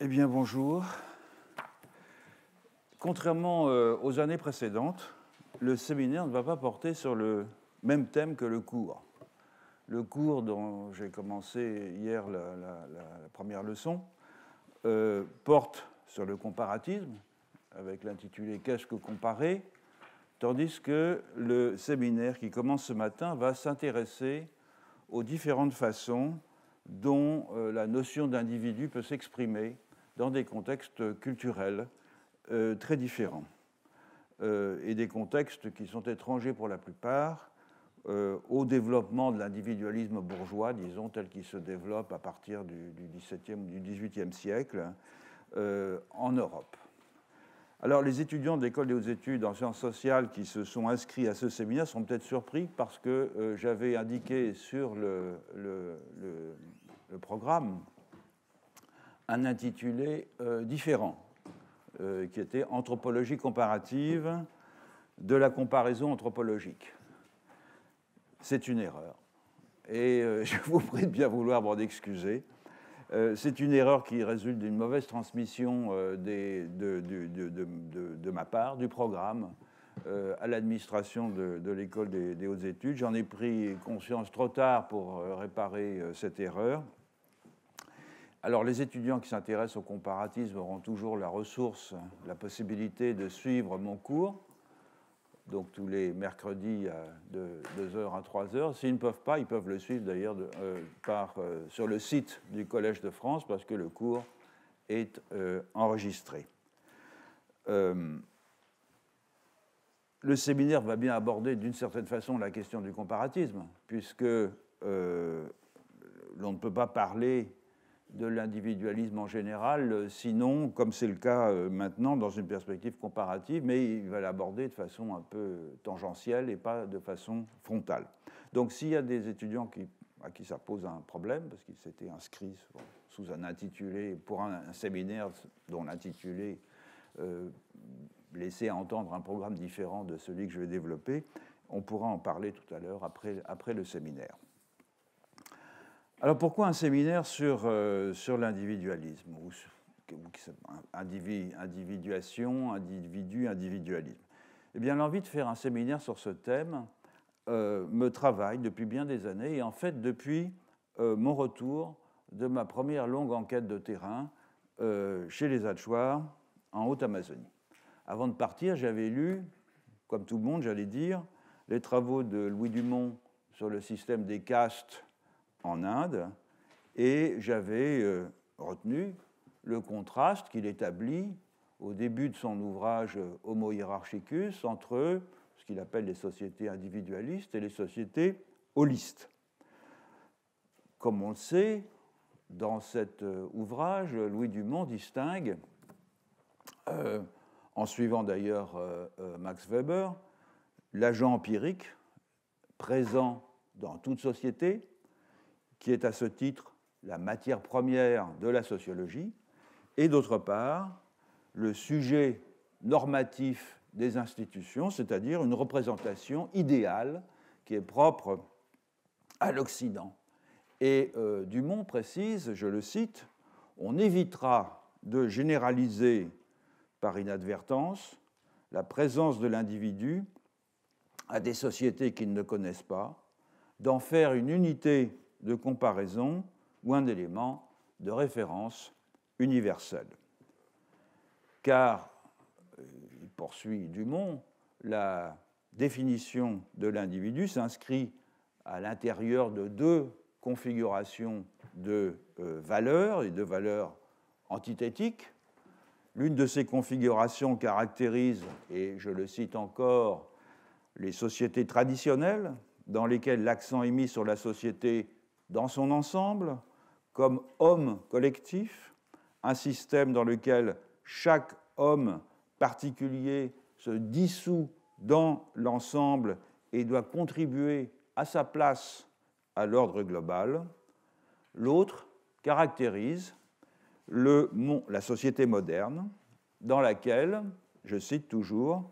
Eh bien, bonjour. Contrairement euh, aux années précédentes, le séminaire ne va pas porter sur le même thème que le cours. Le cours dont j'ai commencé hier la, première leçon euh, porte sur le comparatisme, avec l'intitulé Qu'est-ce que comparer tandis que le séminaire qui commence ce matin va s'intéresser aux différentes façons dont euh, la notion d'individu peut s'exprimer dans des contextes culturels euh, très différents euh, et des contextes qui sont étrangers pour la plupart euh, au développement de l'individualisme bourgeois, disons, tel qu'il se développe à partir du, du XVIIe ou du XVIIIe siècle en Europe. Alors les étudiants de l'école des hautes études en sciences sociales qui se sont inscrits à ce séminaire sont peut-être surpris parce que j'avais indiqué sur le, le programme un intitulé euh, différent, euh, qui était Anthropologie comparative de la comparaison anthropologique. C'est une erreur. Et euh, je vous prie de bien vouloir m'en excuser. C'est une erreur qui résulte d'une mauvaise transmission des, de, ma part, du programme, à l'administration de, l'école des, des, hautes études. J'en ai pris conscience trop tard pour réparer cette erreur. Alors les étudiants qui s'intéressent au comparatisme auront toujours la ressource, la possibilité de suivre mon cours, donc tous les mercredis euh, de 2h à 3h. S'ils ne peuvent pas, ils peuvent le suivre d'ailleurs euh, euh, sur le site du Collège de France parce que le cours est enregistré. le séminaire va bien aborder d'une certaine façon la question du comparatisme, puisque l'on ne peut pas parler de l'individualisme en général, euh, sinon, comme c'est le cas euh, maintenant, dans une perspective comparative, mais il va l'aborder de façon un peu tangentielle et pas de façon frontale. Donc s'il y a des étudiants qui, à qui ça pose un problème, parce qu'ils s'étaient inscrits sous un intitulé, pour un, séminaire dont l'intitulé laisser euh, laissait entendre un programme différent de celui que je vais développer, on pourra en parler tout à l'heure après, après le séminaire. Alors pourquoi un séminaire sur, euh, sur l'individualisme ou, individuation, individu, individualisme Eh bien l'envie de faire un séminaire sur ce thème euh, me travaille depuis bien des années et en fait depuis euh, mon retour de ma première longue enquête de terrain chez les achoirs en Haute-Amazonie. Avant de partir, j'avais lu, comme tout le monde j'allais dire, les travaux de Louis Dumont sur le système des castes en Inde, et j'avais euh, retenu le contraste qu'il établit au début de son ouvrage euh, Homo hierarchicus entre ce qu'il appelle les sociétés individualistes et les sociétés holistes. Comme on le sait, dans cet euh, ouvrage, Louis Dumont distingue, en suivant d'ailleurs Max Weber, l'agent empirique présent dans toute société, qui est à ce titre la matière première de la sociologie, et d'autre part, le sujet normatif des institutions, c'est-à-dire une représentation idéale qui est propre à l'Occident. Et euh, Dumont précise, je le cite, on évitera de généraliser par inadvertance la présence de l'individu à des sociétés qu'il ne connaissent pas, d'en faire une unité de comparaison ou un élément de référence universel. Car, euh, il poursuit Dumont, la définition de l'individu s'inscrit à l'intérieur de deux configurations de euh, valeurs et de valeurs antithétiques. L'une de ces configurations caractérise, et je le cite encore, les sociétés traditionnelles, dans lesquelles l'accent est mis sur la société dans son ensemble, comme homme collectif, un système dans lequel chaque homme particulier se dissout dans l'ensemble et doit contribuer à sa place à l'ordre global. L'autre caractérise la société moderne dans laquelle, je cite toujours,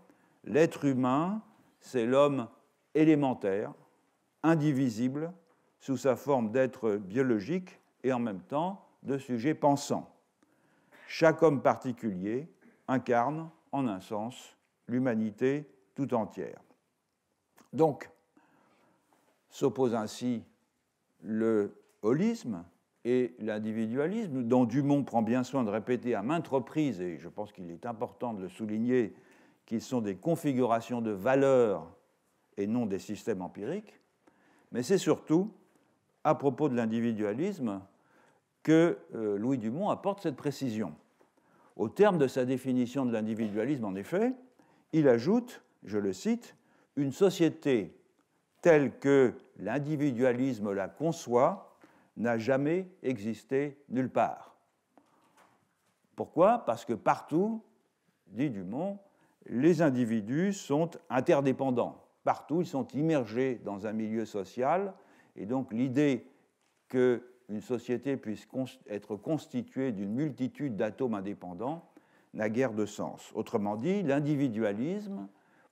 l'être humain, c'est l'homme élémentaire, indivisible, sous sa forme d'être biologique et en même temps de sujet pensant. Chaque homme particulier incarne, en un sens, l'humanité tout entière. Donc, s'oppose ainsi le holisme et l'individualisme, dont Dumont prend bien soin de répéter à maintes reprises, et je pense qu'il est important de le souligner, qu'ils sont des configurations de valeurs et non des systèmes empiriques, mais c'est surtout à propos de l'individualisme que euh, Louis Dumont apporte cette précision. Au terme de sa définition de l'individualisme, en effet, il ajoute, je le cite, une société telle que l'individualisme la conçoit n'a jamais existé nulle part. Pourquoi Parce que partout, dit Dumont, les individus sont interdépendants. Partout, ils sont immergés dans un milieu social et donc l'idée qu'une société puisse être constituée d'une multitude d'atomes indépendants n'a guère de sens. Autrement dit, l'individualisme,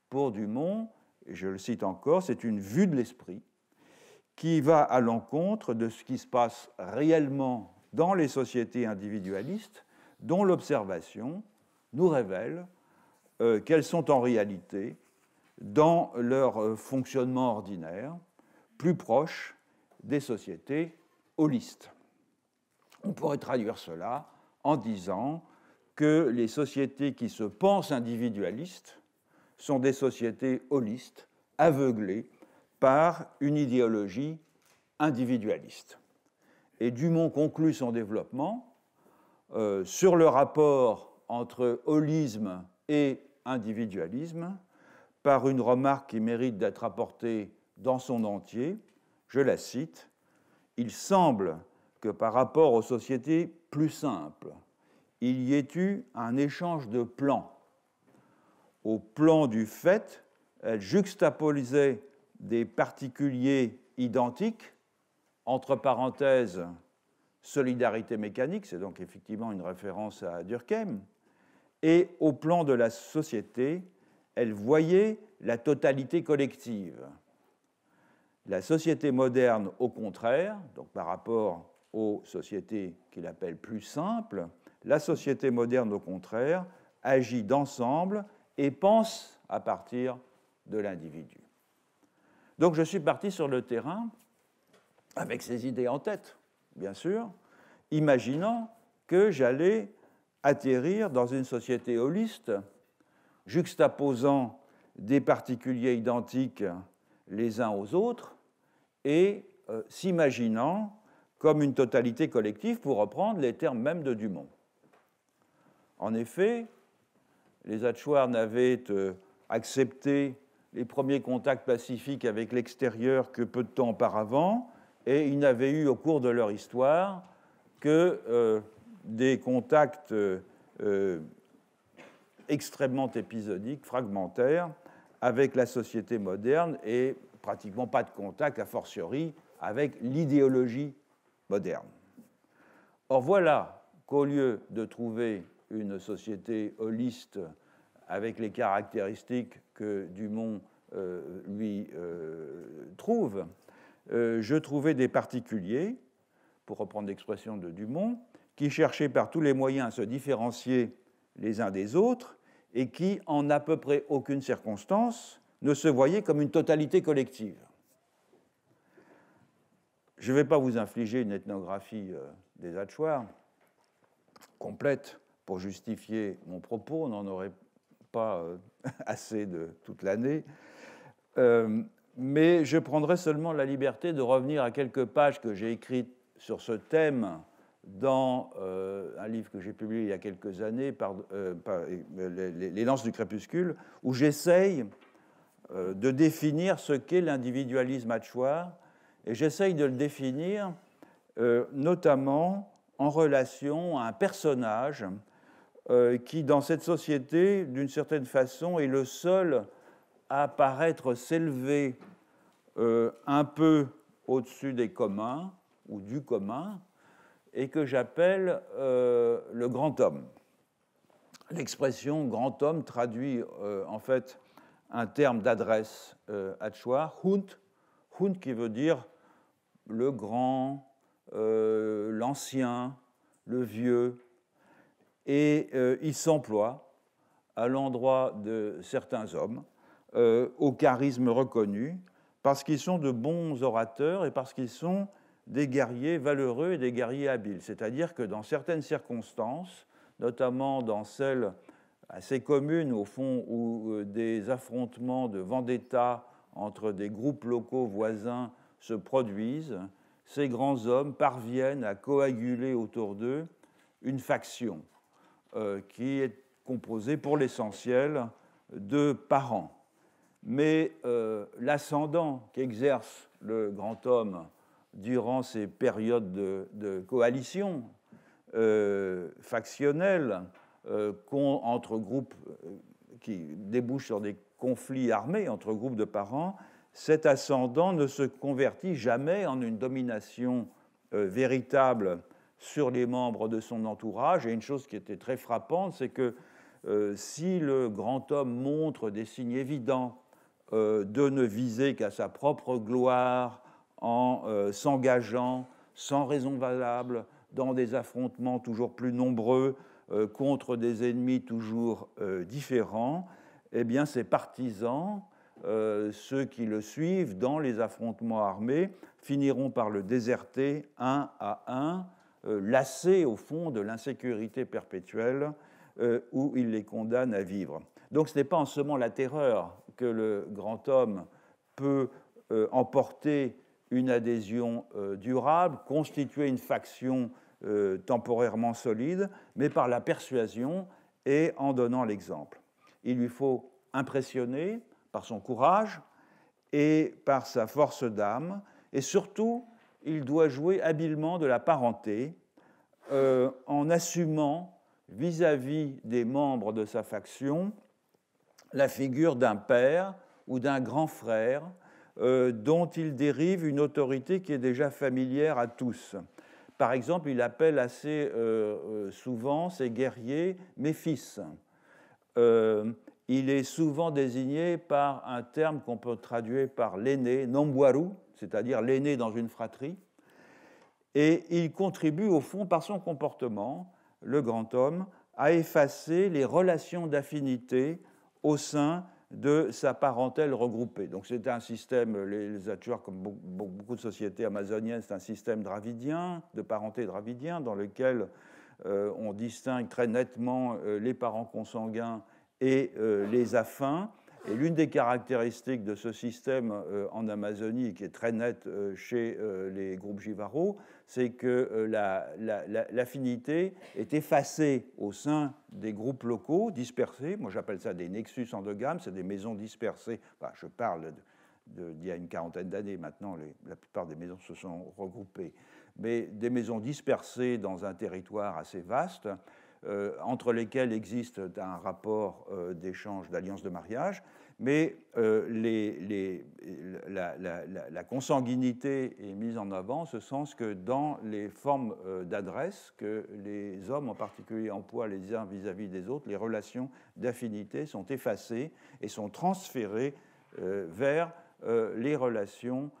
pour Dumont, et je le cite encore, c'est une vue de l'esprit qui va à l'encontre de ce qui se passe réellement dans les sociétés individualistes, dont l'observation nous révèle euh, qu'elles sont en réalité, dans leur euh, fonctionnement ordinaire, plus proches des sociétés holistes. On pourrait traduire cela en disant que les sociétés qui se pensent individualistes sont des sociétés holistes, aveuglées par une idéologie individualiste. Et Dumont conclut son développement euh, sur le rapport entre holisme et individualisme par une remarque qui mérite d'être apportée dans son entier, je la cite, Il semble que par rapport aux sociétés plus simples, il y ait eu un échange de plans. Au plan du fait, elle juxtaposait des particuliers identiques, entre parenthèses, solidarité mécanique, c'est donc effectivement une référence à Durkheim, et au plan de la société, elle voyait la totalité collective. La société moderne, au contraire, donc par rapport aux sociétés qu'il appelle plus simples, la société moderne, au contraire, agit d'ensemble et pense à partir de l'individu. Donc je suis parti sur le terrain avec ces idées en tête, bien sûr, imaginant que j'allais atterrir dans une société holiste, juxtaposant des particuliers identiques les uns aux autres, et euh, s'imaginant comme une totalité collective, pour reprendre les termes même de Dumont. En effet, les Hatchoirs n'avaient euh, accepté les premiers contacts pacifiques avec l'extérieur que peu de temps auparavant, et ils n'avaient eu au cours de leur histoire que euh, des contacts extrêmement épisodiques, fragmentaires, avec la société moderne et pratiquement pas de contact, a fortiori, avec l'idéologie moderne. Or voilà qu'au lieu de trouver une société holiste avec les caractéristiques que Dumont euh, lui euh, trouve, euh, je trouvais des particuliers, pour reprendre l'expression de Dumont, qui cherchaient par tous les moyens à se différencier les uns des autres et qui, en à peu près aucune circonstance, ne se voyait comme une totalité collective. Je ne vais pas vous infliger une ethnographie euh, des Hatchoirs complète pour justifier mon propos, on n'en aurait pas euh, assez de toute l'année. Euh, mais je prendrai seulement la liberté de revenir à quelques pages que j'ai écrites sur ce thème dans un livre que j'ai publié il y a quelques années, les, Lances du Crépuscule, où j'essaye euh, de définir ce qu'est l'individualisme à choix. et j'essaye de le définir euh, notamment en relation à un personnage euh, qui, dans cette société, d'une certaine façon, est le seul à paraître s'élever un peu au-dessus des communs ou du commun, et que j'appelle le grand homme. L'expression grand homme traduit en fait un terme d'adresse à euh, Hunt, Hunt qui veut dire le grand, euh, l'ancien, le vieux. Et euh, il s'emploie à l'endroit de certains hommes au charisme reconnu parce qu'ils sont de bons orateurs et parce qu'ils sont des guerriers valeureux et des guerriers habiles. C'est-à-dire que dans certaines circonstances, notamment dans celles ces communes, au fond où euh, des affrontements de vendetta entre des groupes locaux voisins se produisent, ces grands hommes parviennent à coaguler autour d'eux une faction euh, qui est composée pour l'essentiel de parents. Mais euh, l'ascendant qu'exerce le grand homme durant ces périodes de, coalition factionnelle euh, entre groupes euh, qui débouchent sur des conflits armés entre groupes de parents, cet ascendant ne se convertit jamais en une domination euh, véritable sur les membres de son entourage. Et une chose qui était très frappante, c'est que si le grand homme montre des signes évidents de ne viser qu'à sa propre gloire en s'engageant sans raison valable dans des affrontements toujours plus nombreux, euh, contre des ennemis toujours euh, différents, eh bien ses partisans, euh, ceux qui le suivent dans les affrontements armés, finiront par le déserter un à un, lassés au fond de l'insécurité perpétuelle où il les condamne à vivre. Donc ce n'est pas en semant la terreur que le grand homme peut emporter une adhésion durable, constituer une faction euh, temporairement solide, mais par la persuasion et en donnant l'exemple. Il lui faut impressionner par son courage et par sa force d'âme, et surtout, il doit jouer habilement de la parenté euh, en assumant vis-à-vis des membres de sa faction la figure d'un père ou d'un grand frère euh, dont il dérive une autorité qui est déjà familière à tous. Par exemple, il appelle assez euh, euh, souvent ses guerriers mes fils euh, ». il est souvent désigné par un terme qu'on peut traduire par l'aîné, nomboirou c'est-à-dire l'aîné dans une fratrie. Et il contribue au fond par son comportement, le grand homme, à effacer les relations d'affinité au sein de sa parentèle regroupée. Donc c'était un système, les, comme beaucoup, de sociétés amazoniennes, c'est un système dravidien, de parenté dravidien, dans lequel euh, on distingue très nettement euh, les parents consanguins et euh, les affins. Et l'une des caractéristiques de ce système euh, en Amazonie, qui est très nette euh, chez euh, les groupes Jivaro, c'est que l'affinité est effacée au sein des groupes locaux dispersés. Moi, j'appelle ça des nexus endogames, c'est des maisons dispersées. je parle d'il y a une quarantaine d'années maintenant, la plupart des maisons se sont regroupées. Mais des maisons dispersées dans un territoire assez vaste euh, entre lesquels existe un rapport euh, d'échange, d'alliance de mariage, mais euh, la, consanguinité est mise en avant ce sens que dans les formes d'adresse que les hommes en particulier emploient les uns vis à -vis des autres, les relations d'affinité sont effacées et sont transférées vers les relations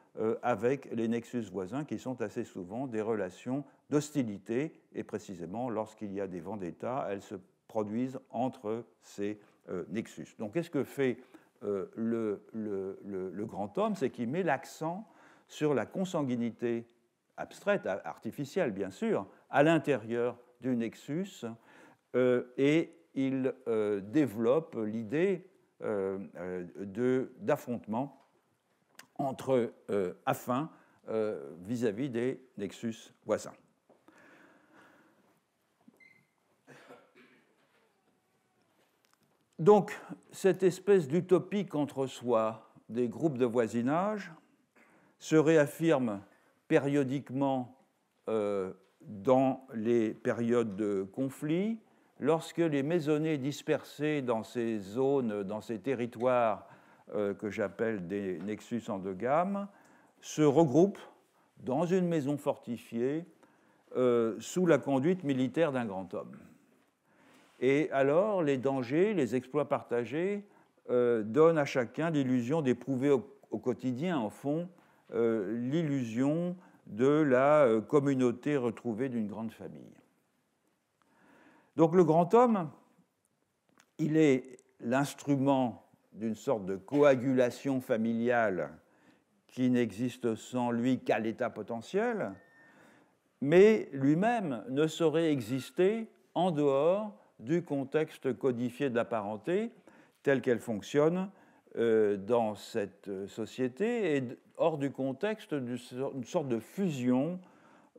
avec les nexus voisins qui sont assez souvent des relations d'hostilité, et précisément lorsqu'il y a des d'État, elles se produisent entre ces euh, nexus. Donc qu'est-ce que fait euh, le, grand homme C'est qu'il met l'accent sur la consanguinité abstraite, artificielle bien sûr, à l'intérieur du nexus, euh, et il développe l'idée d'affrontement entre affins vis à -vis des nexus voisins. Donc, cette espèce d'utopie contre soi des groupes de voisinage se réaffirme périodiquement euh, dans les périodes de conflit, lorsque les maisonnées dispersées dans ces zones, dans ces territoires euh, que j'appelle des nexus en deux gammes se regroupent dans une maison fortifiée euh, sous la conduite militaire d'un grand homme. Et alors, les dangers, les exploits partagés euh, donnent à chacun l'illusion d'éprouver au, quotidien, en fond, euh, l'illusion de la euh, communauté retrouvée d'une grande famille. Donc le grand homme, il est l'instrument d'une sorte de coagulation familiale qui n'existe sans lui qu'à l'état potentiel, mais lui-même ne saurait exister en dehors du contexte codifié de la parenté telle qu'elle fonctionne euh, dans cette euh, société et hors du contexte d'une sorte de fusion,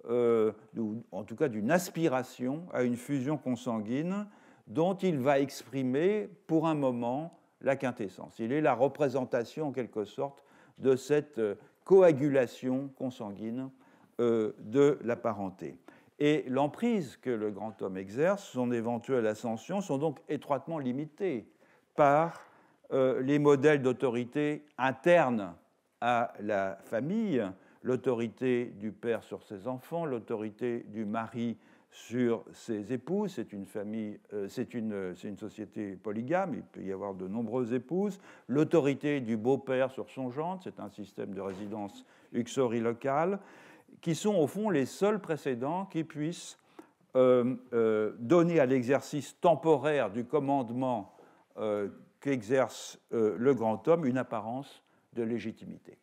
euh, ou en tout cas d'une aspiration à une fusion consanguine dont il va exprimer pour un moment la quintessence. Il est la représentation en quelque sorte de cette coagulation consanguine de la parenté. Et l'emprise que le grand homme exerce, son éventuelle ascension, sont donc étroitement limitées par euh, les modèles d'autorité internes à la famille, l'autorité du père sur ses enfants, l'autorité du mari sur ses épouses. C'est une famille, euh, c'est une, société polygame, il peut y avoir de nombreuses épouses. L'autorité du beau-père sur son gendre, c'est un système de résidence uxorilocale. locale qui sont au fond les seuls précédents qui puissent euh, euh, donner à l'exercice temporaire du commandement euh, qu'exerce le grand homme une apparence de légitimité.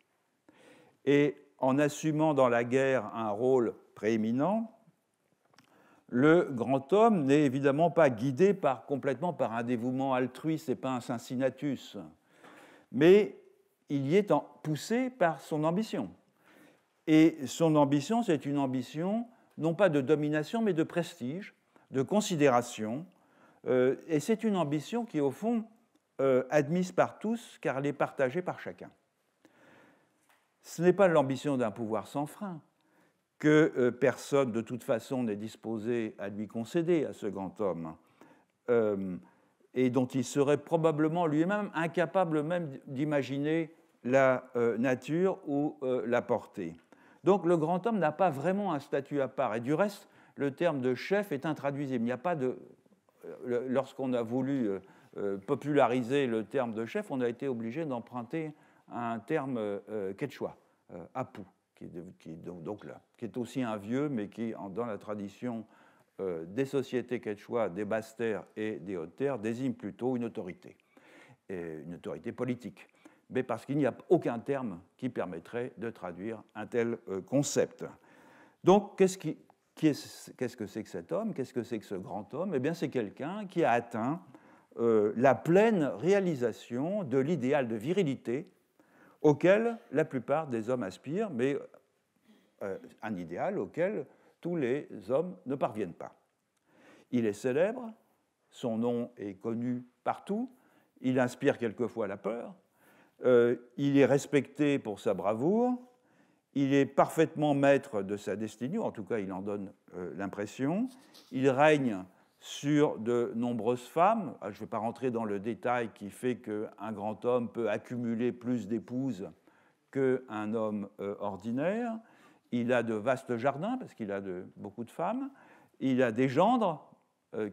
Et en assumant dans la guerre un rôle prééminent, le grand homme n'est évidemment pas guidé par, complètement par un dévouement altruiste et pas un Cincinnatus, mais il y est poussé par son ambition et son ambition, c'est une ambition non pas de domination, mais de prestige, de considération. Euh, et c'est une ambition qui, au fond, euh, admise par tous, car elle est partagée par chacun. Ce n'est pas l'ambition d'un pouvoir sans frein, que euh, personne, de toute façon, n'est disposé à lui concéder, à ce grand homme, euh, et dont il serait probablement lui-même incapable même d'imaginer la nature ou la portée. Donc le grand homme n'a pas vraiment un statut à part. Et du reste, le terme de chef est intraduisible. Il n'y a pas de. Euh, lorsqu'on a voulu euh, euh, populariser le terme de chef, on a été obligé d'emprunter un terme quechua, apu, qui est, donc là, qui est aussi un vieux, mais qui, dans la tradition des sociétés quechua, des basses terres et des hautes terres, désigne plutôt une autorité, une autorité politique mais parce qu'il n'y a aucun terme qui permettrait de traduire un tel euh, concept. Donc, qu'est-ce qui, -ce que c'est que cet homme Qu'est-ce que c'est que ce grand homme Eh bien, c'est quelqu'un qui a atteint euh, la pleine réalisation de l'idéal de virilité auquel la plupart des hommes aspirent, mais euh, un idéal auquel tous les hommes ne parviennent pas. Il est célèbre, son nom est connu partout, il inspire quelquefois la peur, euh, il est respecté pour sa bravoure, il est parfaitement maître de sa destinée, en tout cas il en donne euh, l'impression, il règne sur de nombreuses femmes, ah, je ne vais pas rentrer dans le détail qui fait qu'un grand homme peut accumuler plus d'épouses qu'un homme euh, ordinaire, il a de vastes jardins parce qu'il a beaucoup de femmes, il a des gendres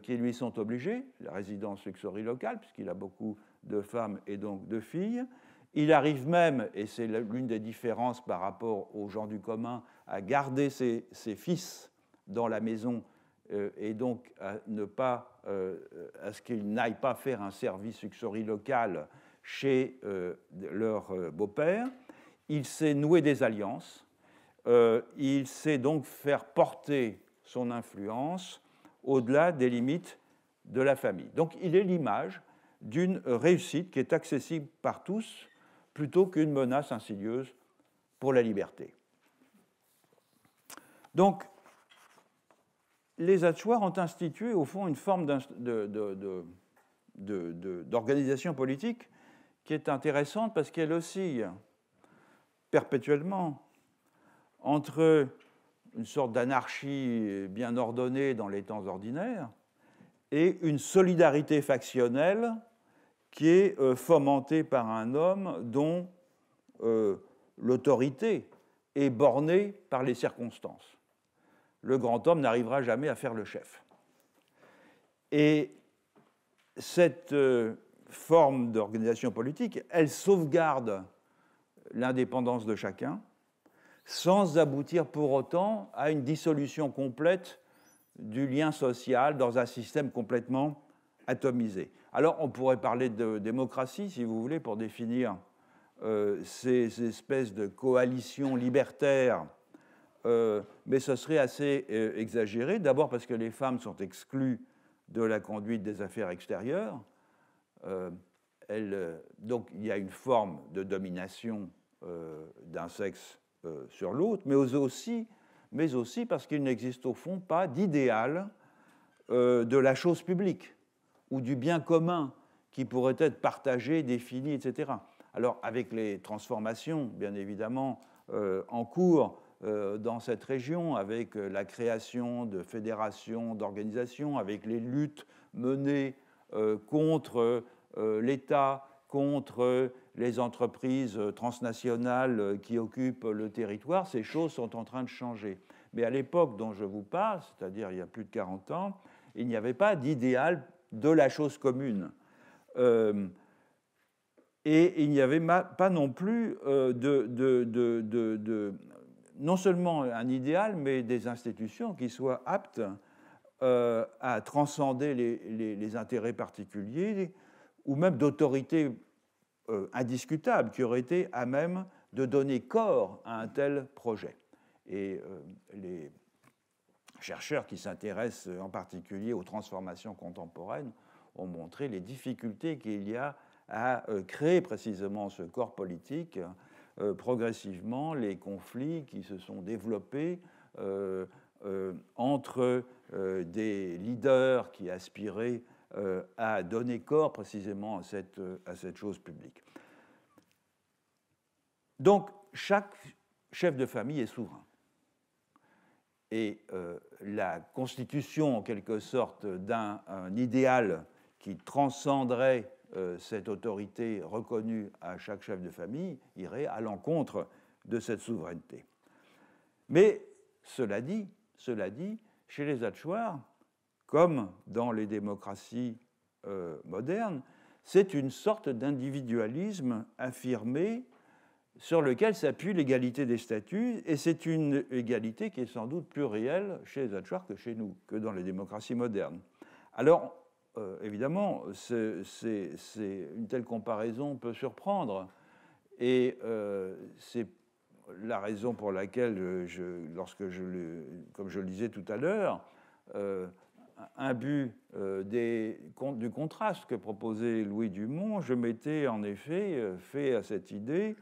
qui lui sont obligés, la résidence luxuriante locale puisqu'il a beaucoup de femmes et donc de filles, il arrive même, et c'est l'une des différences par rapport aux gens du commun, à garder ses, fils dans la maison euh, et donc à, ne pas, euh, à ce qu'ils n'aillent pas faire un service luxorie local chez euh, leur beau-père. Il sait nouer des alliances, il sait donc faire porter son influence au-delà des limites de la famille. Donc il est l'image d'une réussite qui est accessible par tous, plutôt qu'une menace insidieuse pour la liberté. Donc, les Hatchoirs ont institué, au fond, une forme d'organisation politique qui est intéressante parce qu'elle oscille perpétuellement entre une sorte d'anarchie bien ordonnée dans les temps ordinaires et une solidarité factionnelle qui est euh, fomenté par un homme dont euh, l'autorité est bornée par les circonstances. Le grand homme n'arrivera jamais à faire le chef. Et cette euh, forme d'organisation politique, elle sauvegarde l'indépendance de chacun, sans aboutir pour autant à une dissolution complète du lien social dans un système complètement atomisé. Alors on pourrait parler de démocratie, si vous voulez, pour définir euh, ces espèces de coalitions libertaires, euh, mais ce serait assez euh, exagéré, d'abord parce que les femmes sont exclues de la conduite des affaires extérieures. donc il y a une forme de domination d'un sexe sur l'autre, mais aussi parce qu'il n'existe au fond pas d'idéal de la chose publique ou du bien commun qui pourrait être partagé, défini, etc. Alors avec les transformations, bien évidemment, euh, en cours euh, dans cette région, avec euh, la création de fédérations, d'organisations, avec les luttes menées contre l'État, contre les entreprises transnationales qui occupent le territoire, ces choses sont en train de changer. Mais à l'époque dont je vous parle, c'est-à-dire il y a plus de 40 ans, il n'y avait pas d'idéal de la chose commune. Euh, et il n'y avait pas non plus euh, non seulement un idéal, mais des institutions qui soient aptes euh, à transcender les, intérêts particuliers ou même d'autorités indiscutable indiscutables qui aurait été à même de donner corps à un tel projet. Et les, chercheurs qui s'intéressent en particulier aux transformations contemporaines ont montré les difficultés qu'il y a à euh, créer précisément ce corps politique, euh, progressivement les conflits qui se sont développés euh, entre des leaders qui aspiraient à donner corps précisément à cette, à cette chose publique. Donc chaque chef de famille est souverain et euh, la constitution en quelque sorte d'un idéal qui transcenderait euh, cette autorité reconnue à chaque chef de famille irait à l'encontre de cette souveraineté. Mais cela dit, cela dit, chez les Hatchoirs, comme dans les démocraties euh, modernes, c'est une sorte d'individualisme affirmé sur lequel s'appuie l'égalité des statuts, et c'est une égalité qui est sans doute plus réelle chez les que chez nous, que dans les démocraties modernes. Alors, euh, évidemment, c'est une telle comparaison peut surprendre, et euh, c'est la raison pour laquelle, je, lorsque je comme je le disais tout à l'heure, euh, un but du contraste que proposait Louis Dumont, je m'étais en effet fait à cette idée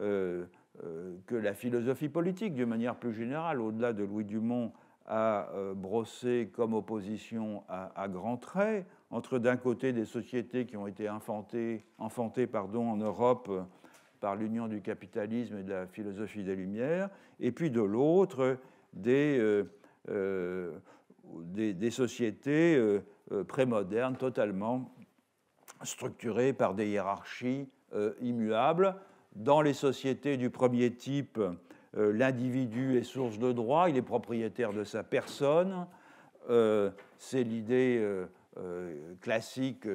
euh, euh, que la philosophie politique, d'une manière plus générale, au-delà de Louis Dumont, a euh, brossé comme opposition à, grands traits, entre d'un côté des sociétés qui ont été enfantées, pardon, en Europe par l'union du capitalisme et de la philosophie des Lumières, et puis de l'autre des, sociétés prémodernes totalement structurées par des hiérarchies immuables dans les sociétés du premier type, euh, l'individu est source de droit, il est propriétaire de sa personne. Euh, c'est l'idée euh, classique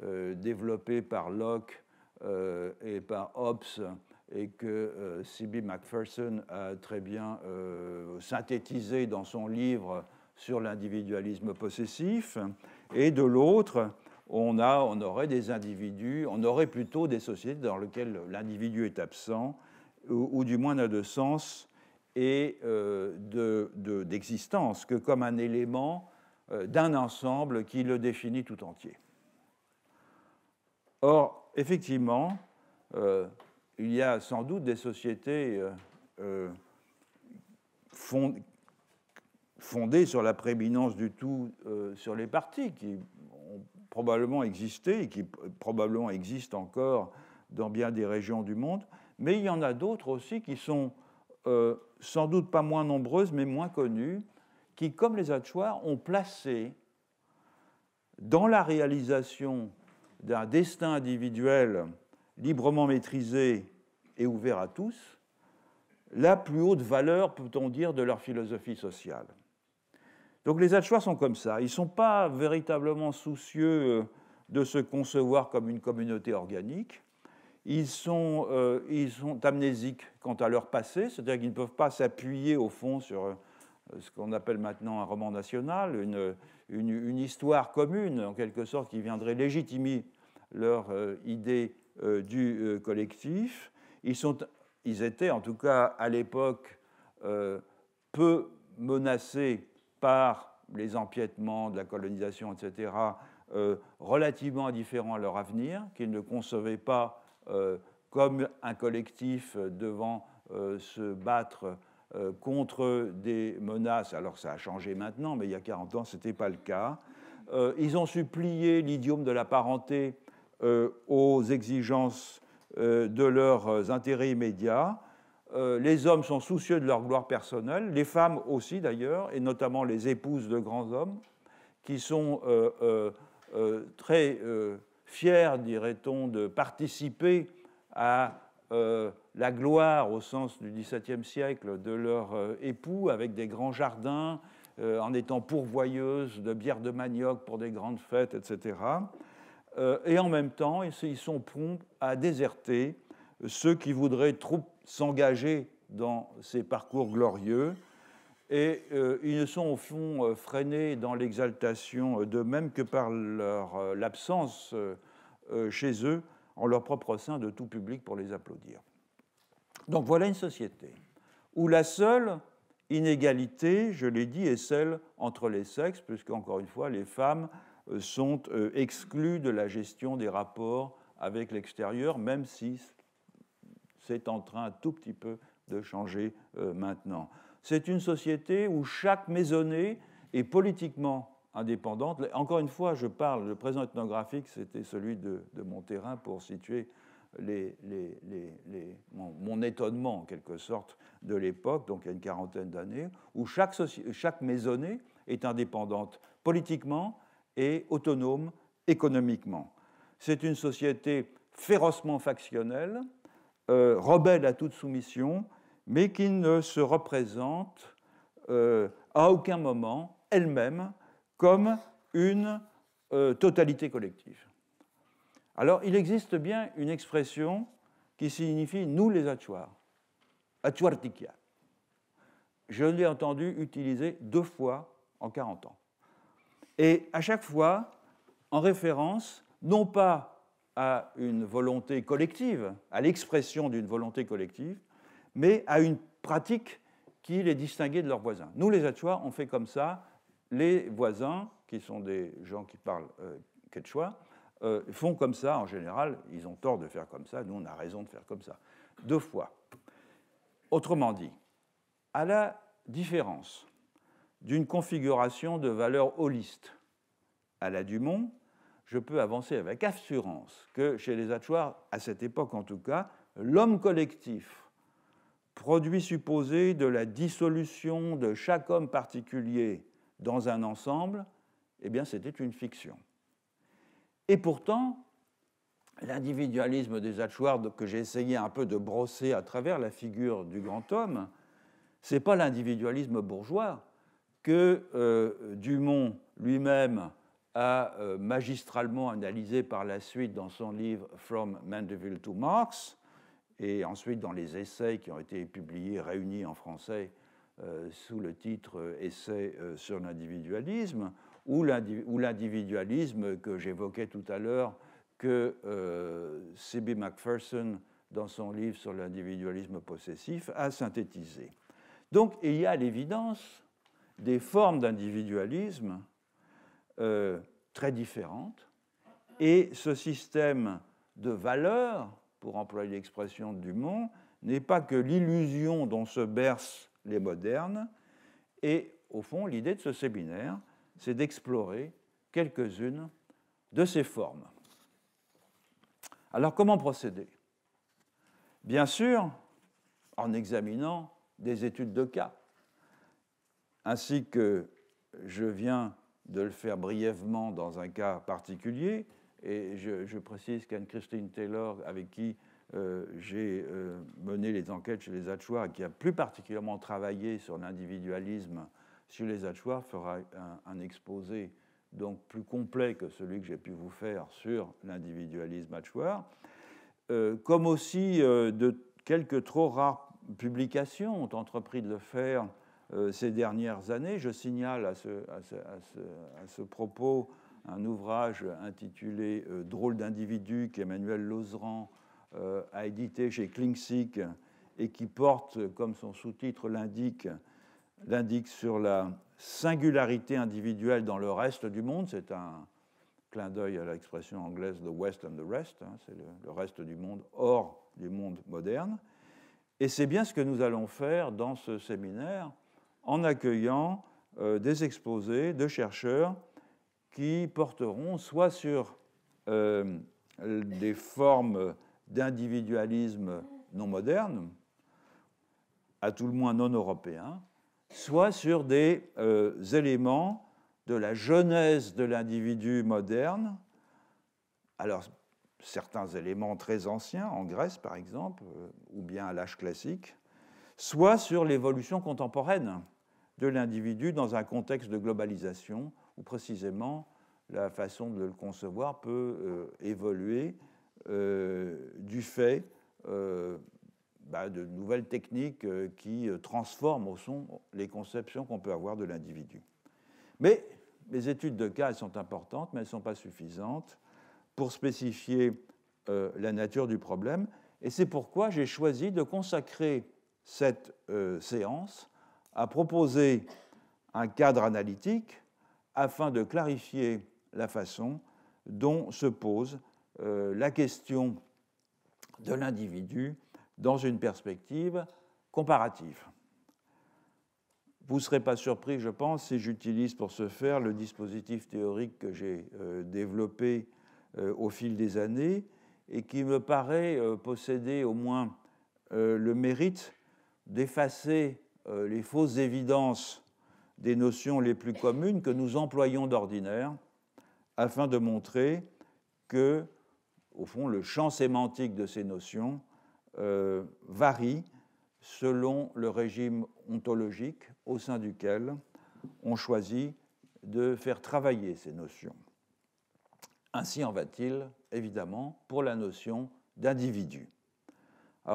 développée par Locke et par Hobbes et que C.B. Macpherson a très bien synthétisé dans son livre sur l'individualisme possessif, et de l'autre, on, a, on aurait des individus, on aurait plutôt des sociétés dans lesquelles l'individu est absent, ou, du moins n'a de sens et euh, d'existence que comme un élément euh, d'un ensemble qui le définit tout entier. Or, effectivement, euh, il y a sans doute des sociétés fondées sur la prééminence du tout sur les parties, qui probablement existé et qui probablement existe encore dans bien des régions du monde, mais il y en a d'autres aussi qui sont euh, sans doute pas moins nombreuses, mais moins connues, qui, comme les Hatchoirs, ont placé dans la réalisation d'un destin individuel librement maîtrisé et ouvert à tous, la plus haute valeur, peut-on dire, de leur philosophie sociale. Donc les Alchois sont comme ça. Ils ne sont pas véritablement soucieux euh, de se concevoir comme une communauté organique. Euh, ils sont, amnésiques quant à leur passé, c'est-à-dire qu'ils ne peuvent pas s'appuyer au fond sur euh, ce qu'on appelle maintenant un roman national, une, histoire commune en quelque sorte qui viendrait légitimer leur idée du collectif. ils étaient en tout cas à l'époque peu menacés par les empiètements de la colonisation, etc., euh, relativement indifférents à leur avenir, qu'ils ne concevaient pas euh, comme un collectif devant euh, se battre contre des menaces. Alors ça a changé maintenant, mais il y a 40 ans, ce n'était pas le cas. ils ont supplié l'idiome de la parenté aux exigences de leurs intérêts immédiats. Euh, les hommes sont soucieux de leur gloire personnelle, les femmes aussi d'ailleurs, et notamment les épouses de grands hommes, qui sont euh, euh, très fiers, dirait-on, de participer à la gloire au sens du XVIIe siècle de leur époux, avec des grands jardins, en étant pourvoyeuses de bière de manioc pour des grandes fêtes, etc. et en même temps, ils sont prompts à déserter ceux qui voudraient trop s'engager dans ces parcours glorieux. Et euh, ils ne sont au fond euh, freinés dans l'exaltation euh, deux même que par l'absence chez eux, en leur propre sein, de tout public pour les applaudir. Donc voilà une société où la seule inégalité, je l'ai dit, est celle entre les sexes, puisque encore une fois, les femmes sont exclues de la gestion des rapports avec l'extérieur, même si c'est en train tout petit peu de changer euh, maintenant. C'est une société où chaque maisonnée est politiquement indépendante. Encore une fois, je parle, le présent ethnographique, c'était celui de, de, mon terrain pour situer les, les, mon, étonnement, en quelque sorte, de l'époque, donc il y a une quarantaine d'années, où chaque, chaque maisonnée est indépendante politiquement et autonome économiquement. C'est une société férocement factionnelle euh, rebelle à toute soumission, mais qui ne se représente euh, à aucun moment elle-même comme une euh, totalité collective. Alors il existe bien une expression qui signifie nous les Achuars, Achuartikia. Je l'ai entendu utiliser deux fois en 40 ans. Et à chaque fois, en référence, non pas à une volonté collective, à l'expression d'une volonté collective, mais à une pratique qui les distinguait de leurs voisins. Nous, les Atchois, on fait comme ça. Les voisins, qui sont des gens qui parlent euh, quechua, euh, font comme ça en général. Ils ont tort de faire comme ça. Nous, on a raison de faire comme ça. Deux fois. Autrement dit, à la différence d'une configuration de valeurs holistes à la Dumont, je peux avancer avec assurance que chez les Hatchoirs, à cette époque en tout cas, l'homme collectif, produit supposé de la dissolution de chaque homme particulier dans un ensemble, eh bien c'était une fiction. Et pourtant, l'individualisme des Hatchoirs que j'ai essayé un peu de brosser à travers la figure du grand homme, c'est pas l'individualisme bourgeois que euh, Dumont lui-même a euh, magistralement analysé par la suite dans son livre From Mandeville to Marx, et ensuite dans les essais qui ont été publiés, réunis en français euh, sous le titre euh, Essais sur l'individualisme, ou l'individualisme que j'évoquais tout à l'heure, que C.B. Macpherson, dans son livre sur l'individualisme possessif, a synthétisé. Donc il y a l'évidence des formes d'individualisme euh, très différentes. Et ce système de valeurs, pour employer l'expression du Dumont, n'est pas que l'illusion dont se bercent les modernes. Et au fond, l'idée de ce séminaire, c'est d'explorer quelques-unes de ces formes. Alors comment procéder Bien sûr, en examinant des études de cas, ainsi que je viens de le faire brièvement dans un cas particulier. Et je, précise qu'Anne-Christine Taylor, avec qui euh, j'ai euh, mené les enquêtes chez les Hatchoirs, qui a plus particulièrement travaillé sur l'individualisme chez les Hachoirs, fera un, exposé donc plus complet que celui que j'ai pu vous faire sur l'individualisme Hachoir, euh, comme aussi de quelques trop rares publications ont entrepris de le faire euh, ces dernières années. Je signale à ce, propos un ouvrage intitulé euh, Drôle d'individu qu'Emmanuel Lozeran euh, a édité chez Klingsic et qui porte, comme son sous-titre l'indique, l'indique sur la singularité individuelle dans le reste du monde. C'est un clin d'œil à l'expression anglaise the West and the Rest, hein, c'est le, le, reste du monde hors du monde moderne. Et c'est bien ce que nous allons faire dans ce séminaire, en accueillant euh, des exposés de chercheurs qui porteront soit sur euh, des formes d'individualisme non moderne, à tout le moins non européen, soit sur des euh, éléments de la genèse de l'individu moderne. Alors, certains éléments très anciens, en Grèce par exemple, ou bien à l'âge classique, soit sur l'évolution contemporaine de l'individu dans un contexte de globalisation où précisément la façon de le concevoir peut euh, évoluer euh, du fait euh, bah, de nouvelles techniques qui transforment au son les conceptions qu'on peut avoir de l'individu. Mais les études de cas sont importantes, mais elles ne sont pas suffisantes pour spécifier la nature du problème. Et c'est pourquoi j'ai choisi de consacrer cette séance a proposé un cadre analytique afin de clarifier la façon dont se pose euh, la question de l'individu dans une perspective comparative. Vous ne serez pas surpris, je pense, si j'utilise pour ce faire le dispositif théorique que j'ai euh, développé euh, au fil des années et qui me paraît posséder au moins le mérite d'effacer euh, les fausses évidences des notions les plus communes que nous employons d'ordinaire afin de montrer que, au fond, le champ sémantique de ces notions euh, varie selon le régime ontologique au sein duquel on choisit de faire travailler ces notions. Ainsi en va-t-il, évidemment, pour la notion d'individu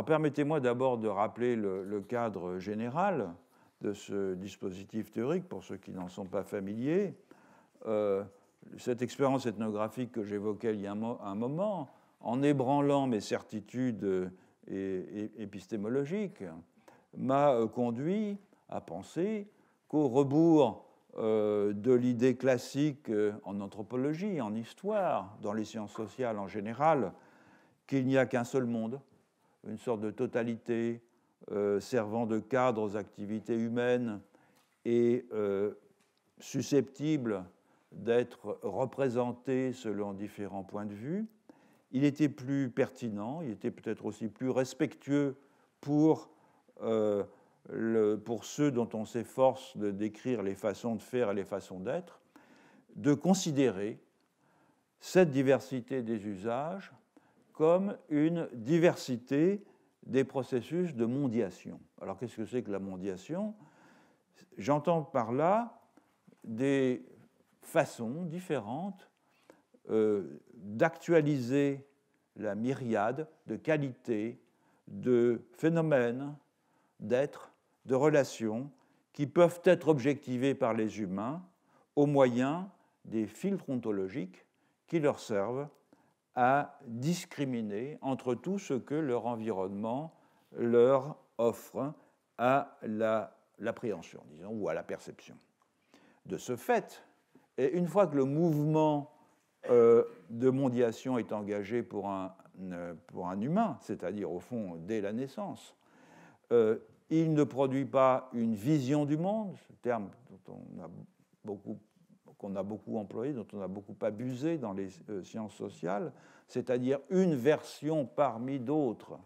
permettez-moi d'abord de rappeler le, cadre général de ce dispositif théorique pour ceux qui n'en sont pas familiers. Euh, cette expérience ethnographique que j'évoquais il y a un, moment, en ébranlant mes certitudes épistémologiques, m'a euh, conduit à penser qu'au rebours euh, de l'idée classique en anthropologie, en histoire, dans les sciences sociales en général, qu'il n'y a qu'un seul monde, une sorte de totalité euh, servant de cadre aux activités humaines et euh, susceptible d'être représentée selon différents points de vue. Il était plus pertinent, il était peut-être aussi plus respectueux pour, euh, pour ceux dont on s'efforce de décrire les façons de faire et les façons d'être, de considérer cette diversité des usages comme une diversité des processus de mondiation. Alors qu'est-ce que c'est que la mondiation J'entends par là des façons différentes euh, d'actualiser la myriade de qualités, de phénomènes, d'êtres, de relations qui peuvent être objectivés par les humains au moyen des filtres ontologiques qui leur servent à discriminer entre tout ce que leur environnement leur offre à l'appréhension, disons, ou à la perception. De ce fait, et une fois que le mouvement euh, de mondiation est engagé pour un, euh, pour un humain, c'est-à-dire au fond dès la naissance, euh, il ne produit pas une vision du monde, ce terme dont on a beaucoup qu'on a beaucoup employé, dont on a beaucoup abusé dans les euh, sciences sociales, c'est-à-dire une version parmi d'autres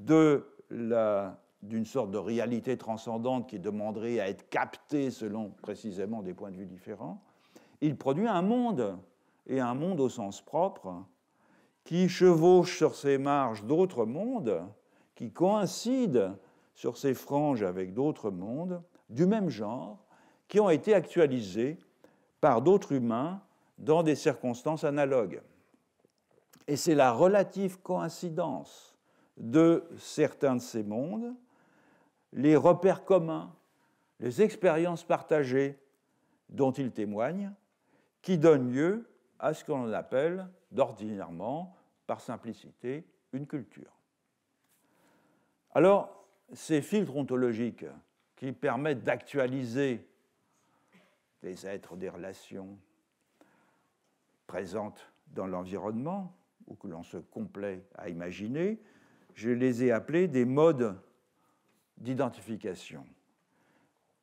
d'une sorte de réalité transcendante qui demanderait à être captée selon précisément des points de vue différents, il produit un monde, et un monde au sens propre, qui chevauche sur ses marges d'autres mondes, qui coïncident sur ses franges avec d'autres mondes, du même genre, qui ont été actualisés par d'autres humains dans des circonstances analogues. Et c'est la relative coïncidence de certains de ces mondes, les repères communs, les expériences partagées dont ils témoignent, qui donnent lieu à ce qu'on appelle d'ordinairement, par simplicité, une culture. Alors, ces filtres ontologiques qui permettent d'actualiser des êtres, des relations présentes dans l'environnement, ou que l'on se complaît à imaginer, je les ai appelés des modes d'identification.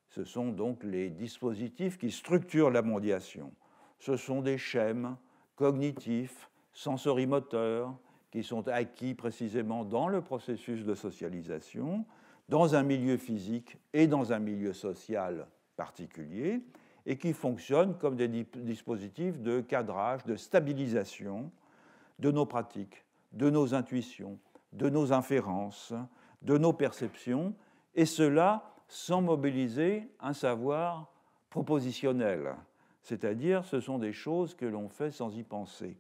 Ce sont donc les dispositifs qui structurent la mondiation. Ce sont des schèmes cognitifs, sensorimoteurs, qui sont acquis précisément dans le processus de socialisation, dans un milieu physique et dans un milieu social particulier, et qui fonctionnent comme des dispositifs de cadrage, de stabilisation de nos pratiques, de nos intuitions, de nos inférences, de nos perceptions, et cela sans mobiliser un savoir propositionnel, c'est-à-dire ce sont des choses que l'on fait sans y penser.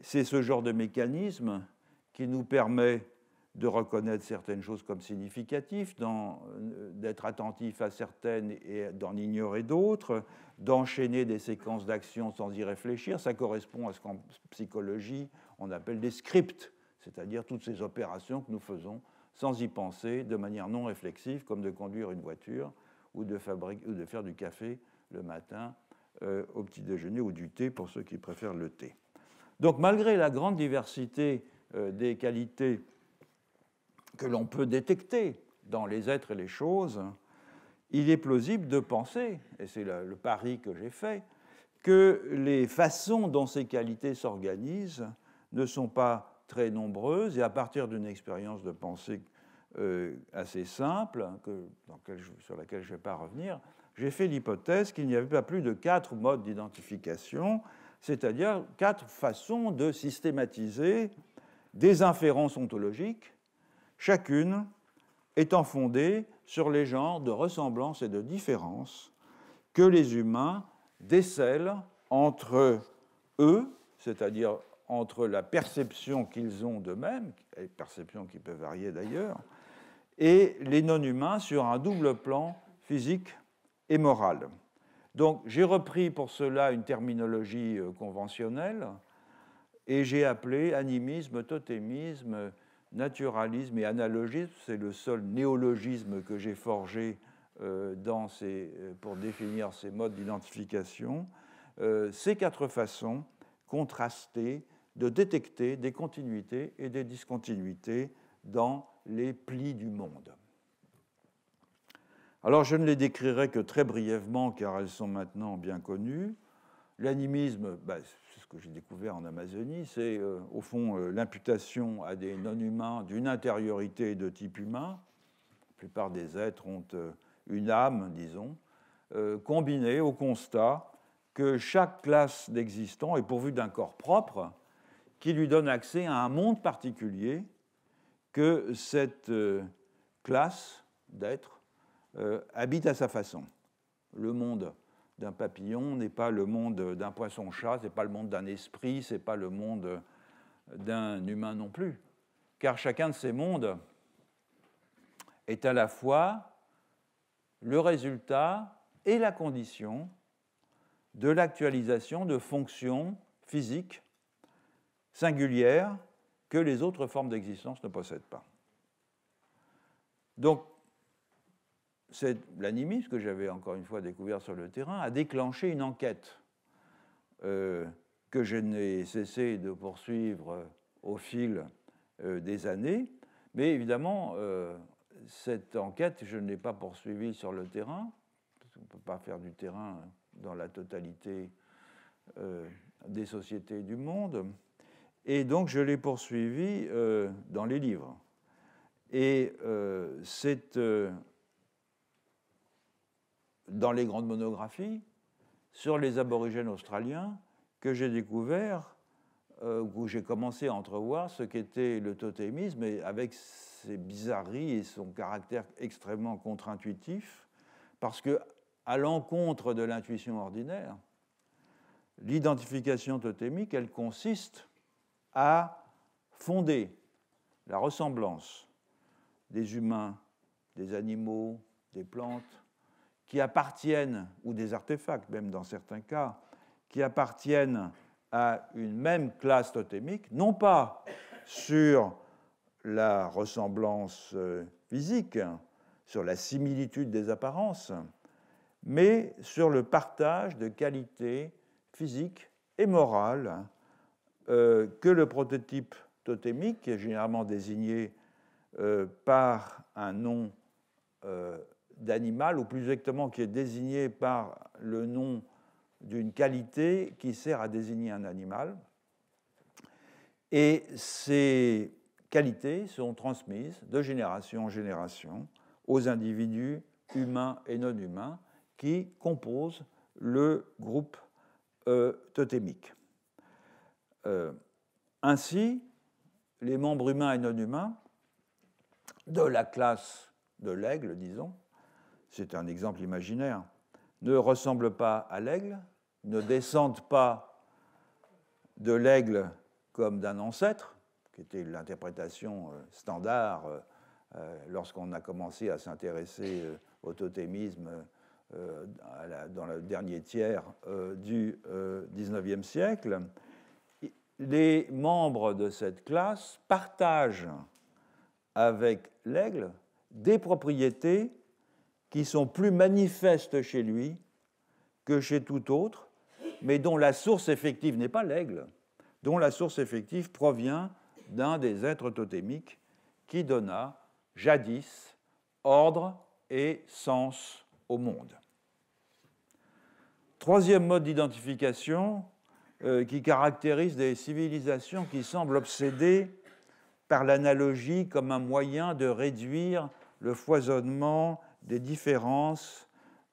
C'est ce genre de mécanisme qui nous permet de reconnaître certaines choses comme significatives, euh, d'être attentif à certaines et d'en ignorer d'autres, d'enchaîner des séquences d'actions sans y réfléchir. Ça correspond à ce qu'en psychologie on appelle des scripts, c'est-à-dire toutes ces opérations que nous faisons sans y penser de manière non réflexive, comme de conduire une voiture ou de, ou de faire du café le matin euh, au petit déjeuner ou du thé pour ceux qui préfèrent le thé. Donc malgré la grande diversité euh, des qualités que l'on peut détecter dans les êtres et les choses, il est plausible de penser, et c'est le, pari que j'ai fait, que les façons dont ces qualités s'organisent ne sont pas très nombreuses, et à partir d'une expérience de pensée euh, assez simple, dans sur laquelle je ne vais pas revenir, j'ai fait l'hypothèse qu'il n'y avait pas plus de quatre modes d'identification, c'est-à-dire quatre façons de systématiser des inférences ontologiques chacune étant fondée sur les genres de ressemblances et de différences que les humains décèlent entre eux, c'est-à-dire entre la perception qu'ils ont d'eux-mêmes, perception qui peut varier d'ailleurs, et les non-humains sur un double plan physique et moral. Donc j'ai repris pour cela une terminologie euh, conventionnelle et j'ai appelé animisme, totémisme, naturalisme et analogisme, c'est le seul néologisme que j'ai forgé euh, euh, pour définir ces modes d'identification, euh, ces quatre façons contrastées de détecter des continuités et des discontinuités dans les plis du monde. Alors je ne les décrirai que très brièvement car elles sont maintenant bien connues. L'animisme, bah, que j'ai découvert en Amazonie, c'est euh, au fond euh, l'imputation à des non-humains d'une intériorité de type humain. La plupart des êtres ont euh, une âme, disons, combinée au constat que chaque classe d'existants est pourvue d'un corps propre qui lui donne accès à un monde particulier que cette classe d'êtres habite à sa façon. Le monde d'un papillon n'est pas le monde d'un poisson-chat, ce n'est pas le monde d'un esprit, ce n'est pas le monde d'un humain non plus. Car chacun de ces mondes est à la fois le résultat et la condition de l'actualisation de fonctions physiques singulières que les autres formes d'existence ne possèdent pas. Donc, l'animisme que j'avais encore une fois découvert sur le terrain a déclenché une enquête euh, que je n'ai cessé de poursuivre euh, au fil euh, des années. Mais évidemment, cette enquête, je ne l'ai pas poursuivie sur le terrain. On ne peut pas faire du terrain dans la totalité des sociétés du monde. Et donc, je l'ai poursuivie dans les livres. Et cette dans les grandes monographies sur les aborigènes australiens que j'ai découvert, euh, où j'ai commencé à entrevoir ce qu'était le totémisme, et avec ses bizarreries et son caractère extrêmement contre-intuitif, parce que à l'encontre de l'intuition ordinaire, l'identification totémique, elle consiste à fonder la ressemblance des humains, des animaux, des plantes qui appartiennent, ou des artefacts même dans certains cas, qui appartiennent à une même classe totémique, non pas sur la ressemblance euh, physique, sur la similitude des apparences, mais sur le partage de qualités physiques et morales euh, que le prototype totémique, est généralement désigné euh, par un nom euh, d'animal, ou plus exactement qui est désigné par le nom d'une qualité qui sert à désigner un animal. Et ces qualités sont transmises de génération en génération aux individus humains et non humains qui composent le groupe euh, totémique. Euh, ainsi, les membres humains et non humains de la classe de l'aigle, disons, c'est un exemple imaginaire, ne ressemble pas à l'aigle, ne descendent pas de l'aigle comme d'un ancêtre, qui était l'interprétation euh, standard euh, euh, lorsqu'on a commencé à s'intéresser au totémisme dans le dernier tiers du XIXe siècle. Les membres de cette classe partagent avec l'aigle des propriétés qui sont plus manifestes chez lui que chez tout autre, mais dont la source effective n'est pas l'aigle, dont la source effective provient d'un des êtres totémiques qui donna jadis ordre et sens au monde. Troisième mode d'identification euh, qui caractérise des civilisations qui semblent obsédées par l'analogie comme un moyen de réduire le foisonnement des différences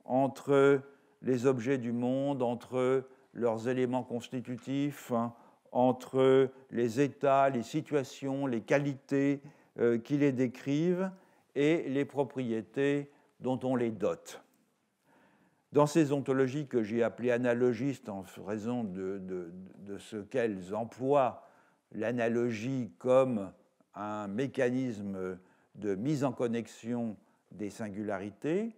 entre les objets du monde, entre leurs éléments constitutifs, hein, entre les états, les situations, les qualités euh, qui les décrivent et les propriétés dont on les dote. Dans ces ontologies que j'ai appelées analogistes en raison de, de ce qu'elles emploient, l'analogie comme un mécanisme de mise en connexion des singularités.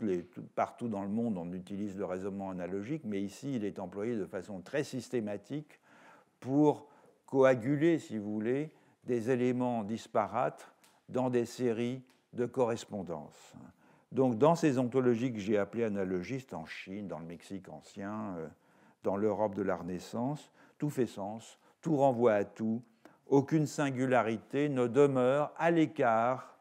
les, partout dans le monde, on utilise le raisonnement analogique, mais ici, il est employé de façon très systématique pour coaguler, si vous voulez, des éléments disparates dans des séries de correspondances. Donc, dans ces ontologies que j'ai appelées analogistes en Chine, dans le Mexique ancien, euh, dans l'Europe de la Renaissance, tout fait sens, tout renvoie à tout, aucune singularité ne demeure à l'écart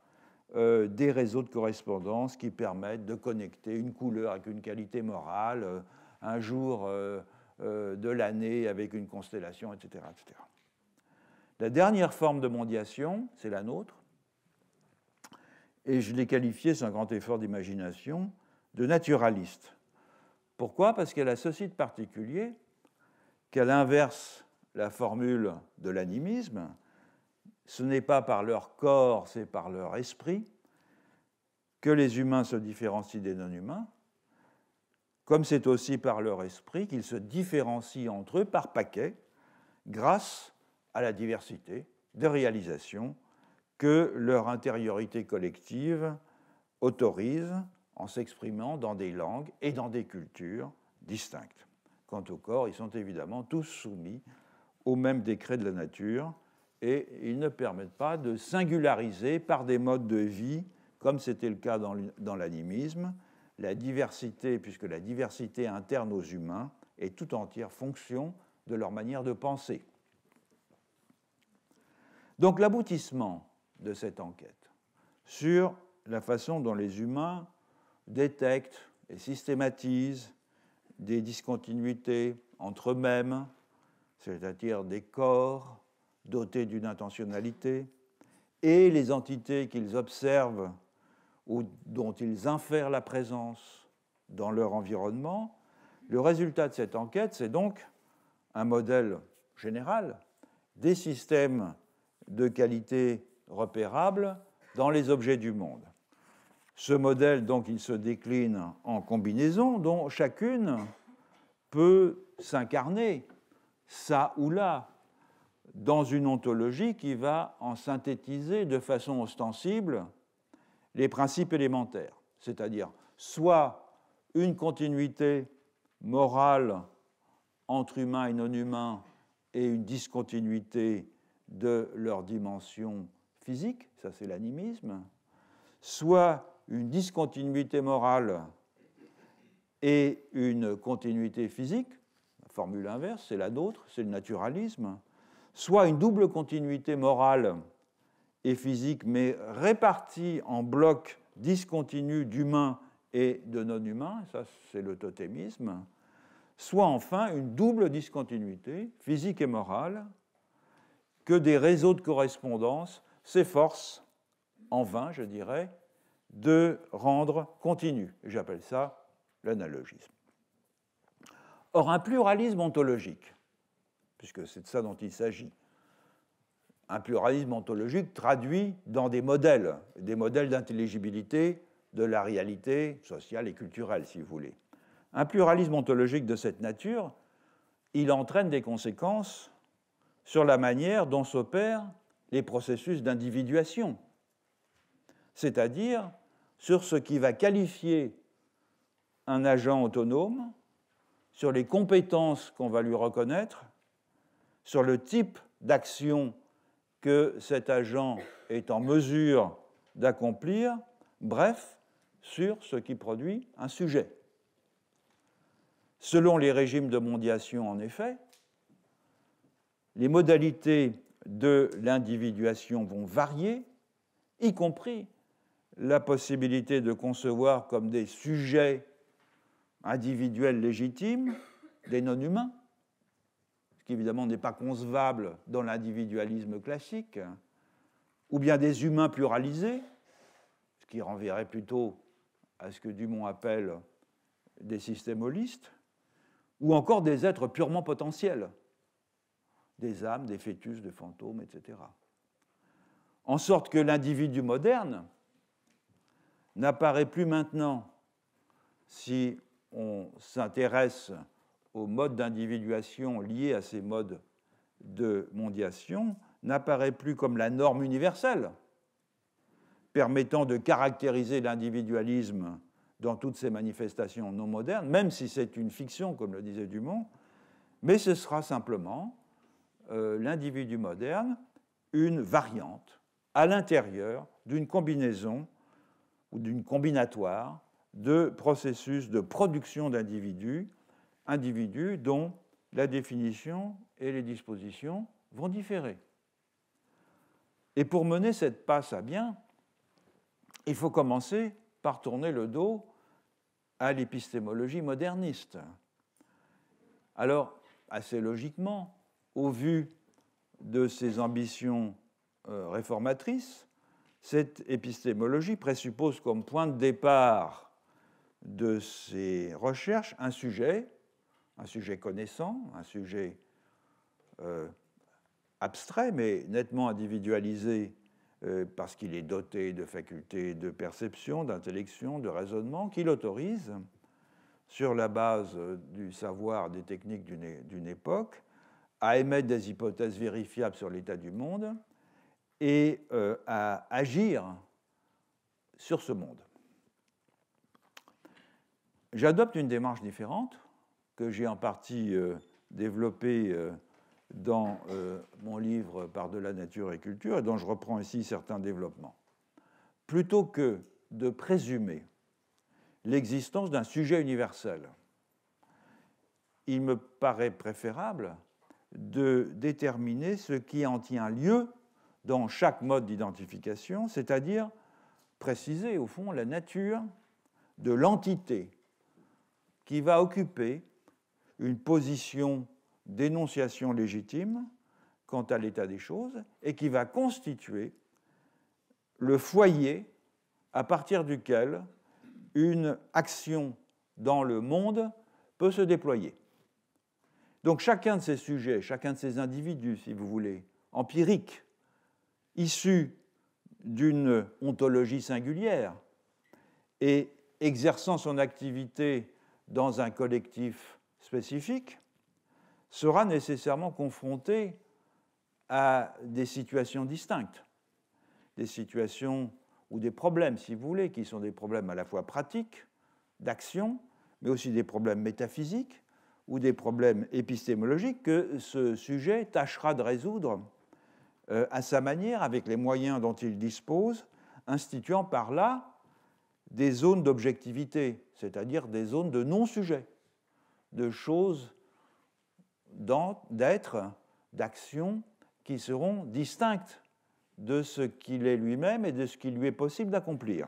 euh, des réseaux de correspondance qui permettent de connecter une couleur avec une qualité morale, euh, un jour euh, de l'année avec une constellation, etc., etc. La dernière forme de mondiation, c'est la nôtre, et je l'ai qualifiée, c'est un grand effort d'imagination, de naturaliste. Pourquoi Parce qu'elle a ceci de particulier, qu'elle inverse la formule de l'animisme, ce n'est pas par leur corps, c'est par leur esprit que les humains se différencient des non-humains, comme c'est aussi par leur esprit qu'ils se différencient entre eux par paquets, grâce à la diversité de réalisations que leur intériorité collective autorise en s'exprimant dans des langues et dans des cultures distinctes. Quant au corps, ils sont évidemment tous soumis au même décret de la nature, et ils ne permettent pas de singulariser par des modes de vie, comme c'était le cas dans l'animisme, la diversité, puisque la diversité interne aux humains est tout entière fonction de leur manière de penser. Donc l'aboutissement de cette enquête sur la façon dont les humains détectent et systématisent des discontinuités entre eux-mêmes, c'est-à-dire des corps, dotés d'une intentionnalité, et les entités qu'ils observent ou dont ils infèrent la présence dans leur environnement. Le résultat de cette enquête, c'est donc un modèle général des systèmes de qualité repérables dans les objets du monde. Ce modèle, donc, il se décline en combinaisons dont chacune peut s'incarner, ça ou là, dans une ontologie qui va en synthétiser de façon ostensible les principes élémentaires, c'est-à-dire soit une continuité morale entre humains et non-humains et une discontinuité de leur dimension physique, ça c'est l'animisme, soit une discontinuité morale et une continuité physique, la formule inverse, c'est la nôtre, c'est le naturalisme, soit une double continuité morale et physique, mais répartie en blocs discontinus d'humains et de non-humains, ça c'est le totémisme, soit enfin une double discontinuité physique et morale que des réseaux de correspondance s'efforcent, en vain je dirais, de rendre continu. J'appelle ça l'analogisme. Or, un pluralisme ontologique puisque c'est de ça dont il s'agit. Un pluralisme ontologique traduit dans des modèles, des modèles d'intelligibilité de la réalité sociale et culturelle, si vous voulez. Un pluralisme ontologique de cette nature, il entraîne des conséquences sur la manière dont s'opèrent les processus d'individuation, c'est-à-dire sur ce qui va qualifier un agent autonome, sur les compétences qu'on va lui reconnaître sur le type d'action que cet agent est en mesure d'accomplir, bref, sur ce qui produit un sujet. Selon les régimes de mondiation, en effet, les modalités de l'individuation vont varier, y compris la possibilité de concevoir comme des sujets individuels légitimes des non-humains, évidemment n'est pas concevable dans l'individualisme classique, ou bien des humains pluralisés, ce qui renverrait plutôt à ce que Dumont appelle des systèmes holistes, ou encore des êtres purement potentiels, des âmes, des fœtus, des fantômes, etc. En sorte que l'individu moderne n'apparaît plus maintenant, si on s'intéresse aux modes d'individuation liés à ces modes de mondiation n'apparaît plus comme la norme universelle permettant de caractériser l'individualisme dans toutes ses manifestations non modernes, même si c'est une fiction, comme le disait Dumont, mais ce sera simplement euh, l'individu moderne, une variante à l'intérieur d'une combinaison ou d'une combinatoire de processus de production d'individus individus dont la définition et les dispositions vont différer. Et pour mener cette passe à bien, il faut commencer par tourner le dos à l'épistémologie moderniste. Alors, assez logiquement, au vu de ses ambitions euh, réformatrices, cette épistémologie présuppose comme point de départ de ses recherches un sujet un sujet connaissant, un sujet euh, abstrait, mais nettement individualisé euh, parce qu'il est doté de facultés de perception, d'intellection, de raisonnement, qui l'autorise, sur la base du savoir des techniques d'une époque, à émettre des hypothèses vérifiables sur l'état du monde et euh, à agir sur ce monde. J'adopte une démarche différente que j'ai en partie euh, développé euh, dans euh, mon livre par de la nature et culture, et dont je reprends ici certains développements. Plutôt que de présumer l'existence d'un sujet universel, il me paraît préférable de déterminer ce qui en tient lieu dans chaque mode d'identification, c'est-à-dire préciser au fond la nature de l'entité qui va occuper une position d'énonciation légitime quant à l'état des choses et qui va constituer le foyer à partir duquel une action dans le monde peut se déployer. Donc chacun de ces sujets, chacun de ces individus, si vous voulez, empiriques, issus d'une ontologie singulière et exerçant son activité dans un collectif spécifique sera nécessairement confronté à des situations distinctes, des situations ou des problèmes, si vous voulez, qui sont des problèmes à la fois pratiques, d'action, mais aussi des problèmes métaphysiques ou des problèmes épistémologiques que ce sujet tâchera de résoudre euh, à sa manière, avec les moyens dont il dispose, instituant par là des zones d'objectivité, c'est-à-dire des zones de non-sujet, de choses, d'êtres, d'actions qui seront distinctes de ce qu'il est lui-même et de ce qu'il lui est possible d'accomplir,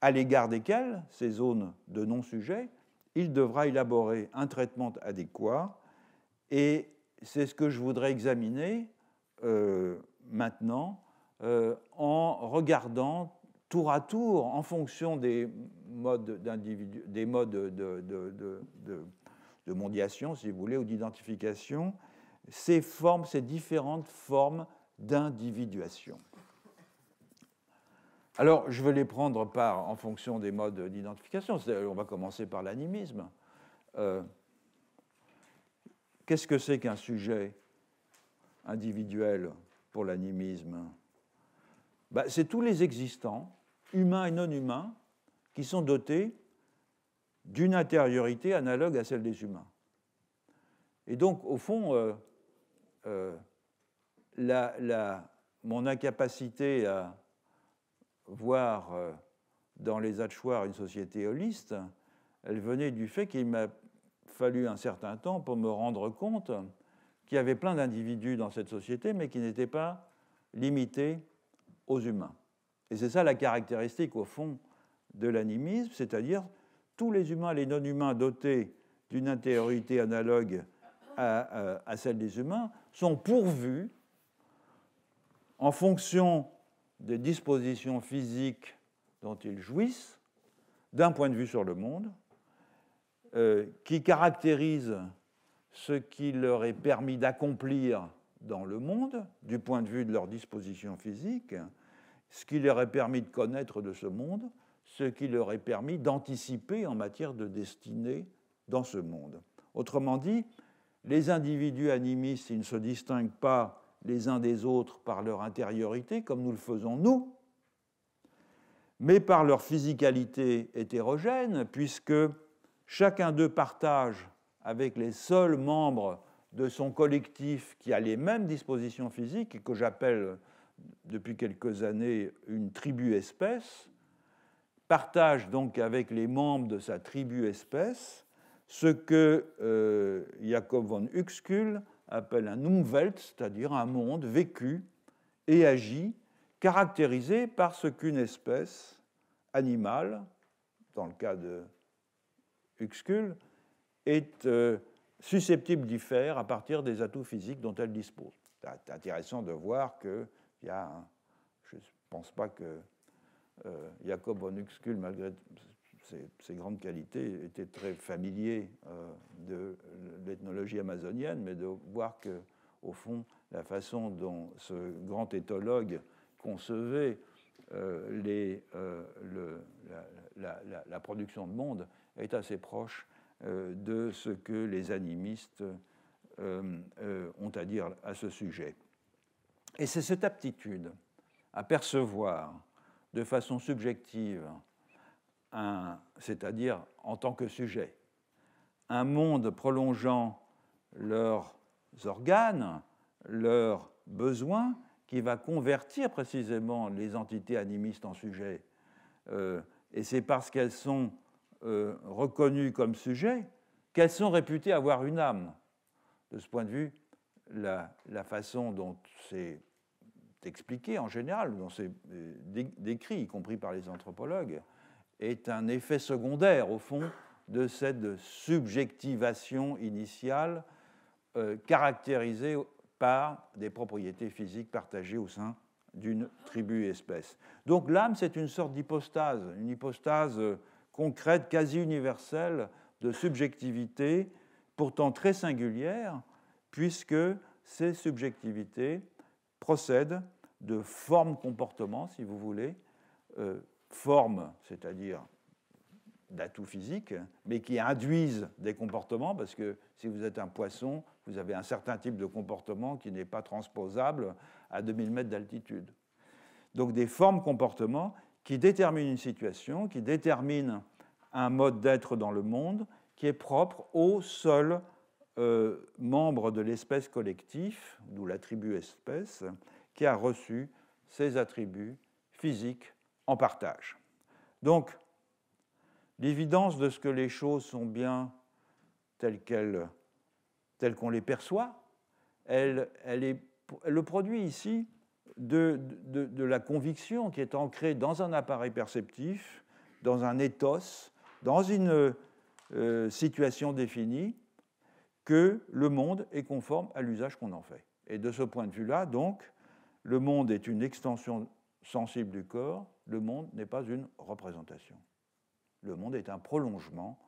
à l'égard desquelles, ces zones de non-sujet, il devra élaborer un traitement adéquat et c'est ce que je voudrais examiner euh, maintenant euh, en regardant tour à tour, en fonction des modes des modes de, de, mondiation, si vous voulez, ou d'identification, ces formes, ces différentes formes d'individuation. Alors, je vais les prendre par, en fonction des modes d'identification. On va commencer par l'animisme. Euh, qu'est-ce que c'est qu'un sujet individuel pour l'animisme ben, C'est tous les existants, humains et non humains, qui sont dotés d'une intériorité analogue à celle des humains. Et donc, au fond, euh, euh, mon incapacité à voir euh, dans les hachoirs une société holiste, elle venait du fait qu'il m'a fallu un certain temps pour me rendre compte qu'il y avait plein d'individus dans cette société, mais qui n'étaient pas limités aux humains. Et c'est ça la caractéristique, au fond, de l'animisme, c'est-à-dire tous les humains, les non-humains dotés d'une intériorité analogue euh, à, celle des humains, sont pourvus, en fonction des dispositions physiques dont ils jouissent, d'un point de vue sur le monde, euh, qui caractérise ce qui leur est permis d'accomplir dans le monde, du point de vue de leurs dispositions physiques, ce qui leur est permis de connaître de ce monde, ce qui leur est permis d'anticiper en matière de destinée dans ce monde. Autrement dit, les individus animistes, ils ne se distinguent pas les uns des autres par leur intériorité, comme nous le faisons nous, mais par leur physicalité hétérogène, puisque chacun d'eux partage avec les seuls membres de son collectif qui a les mêmes dispositions physiques, et que j'appelle depuis quelques années une tribu-espèce, partage donc avec les membres de sa tribu espèce ce que euh, Jacob von Huxkull appelle un Umwelt, c'est-à-dire un monde vécu et agi, caractérisé par ce qu'une espèce animale, dans le cas de Huxkull, est euh, susceptible d'y faire à partir des atouts physiques dont elle dispose. C'est intéressant de voir qu'il y a, je ne pense pas que euh, Jacob von malgré ses, grandes qualités, était très familier euh, de l'ethnologie amazonienne, mais de voir que, au fond, la façon dont ce grand éthologue concevait euh, la, production de monde est assez proche de ce que les animistes ont à dire à ce sujet. Et c'est cette aptitude à percevoir de façon subjective, c'est-à-dire en tant que sujet, un monde prolongeant leurs organes, leurs besoins, qui va convertir précisément les entités animistes en sujets. Euh, et c'est parce qu'elles sont euh, reconnues comme sujets qu'elles sont réputées avoir une âme. De ce point de vue, la, façon dont c'est expliqué en général, dans ces euh, décrits y compris par les anthropologues, est un effet secondaire, au fond, de cette subjectivation initiale euh, caractérisée par des propriétés physiques partagées au sein d'une tribu-espèce. Donc l'âme, c'est une sorte d'hypostase, une hypostase euh, concrète, quasi universelle, de subjectivité, pourtant très singulière, puisque ces subjectivités procèdent de formes comportement si vous voulez, euh, formes, c'est-à-dire d'atouts physiques, mais qui induisent des comportements, parce que si vous êtes un poisson, vous avez un certain type de comportement qui n'est pas transposable à 2000 mètres d'altitude. Donc des formes comportements qui déterminent une situation, qui déterminent un mode d'être dans le monde qui est propre au seul euh, membre de l'espèce collectif, d'où la tribu espèce, qui a reçu ses attributs physiques en partage. Donc, l'évidence de ce que les choses sont bien telles qu'on les perçoit, elle, elle, est, le produit ici de, de, la conviction qui est ancrée dans un appareil perceptif, dans un ethos, dans une euh, situation définie, que le monde est conforme à l'usage qu'on en fait. Et de ce point de vue-là, donc, le monde est une extension sensible du corps, le monde n'est pas une représentation. Le monde est un prolongement,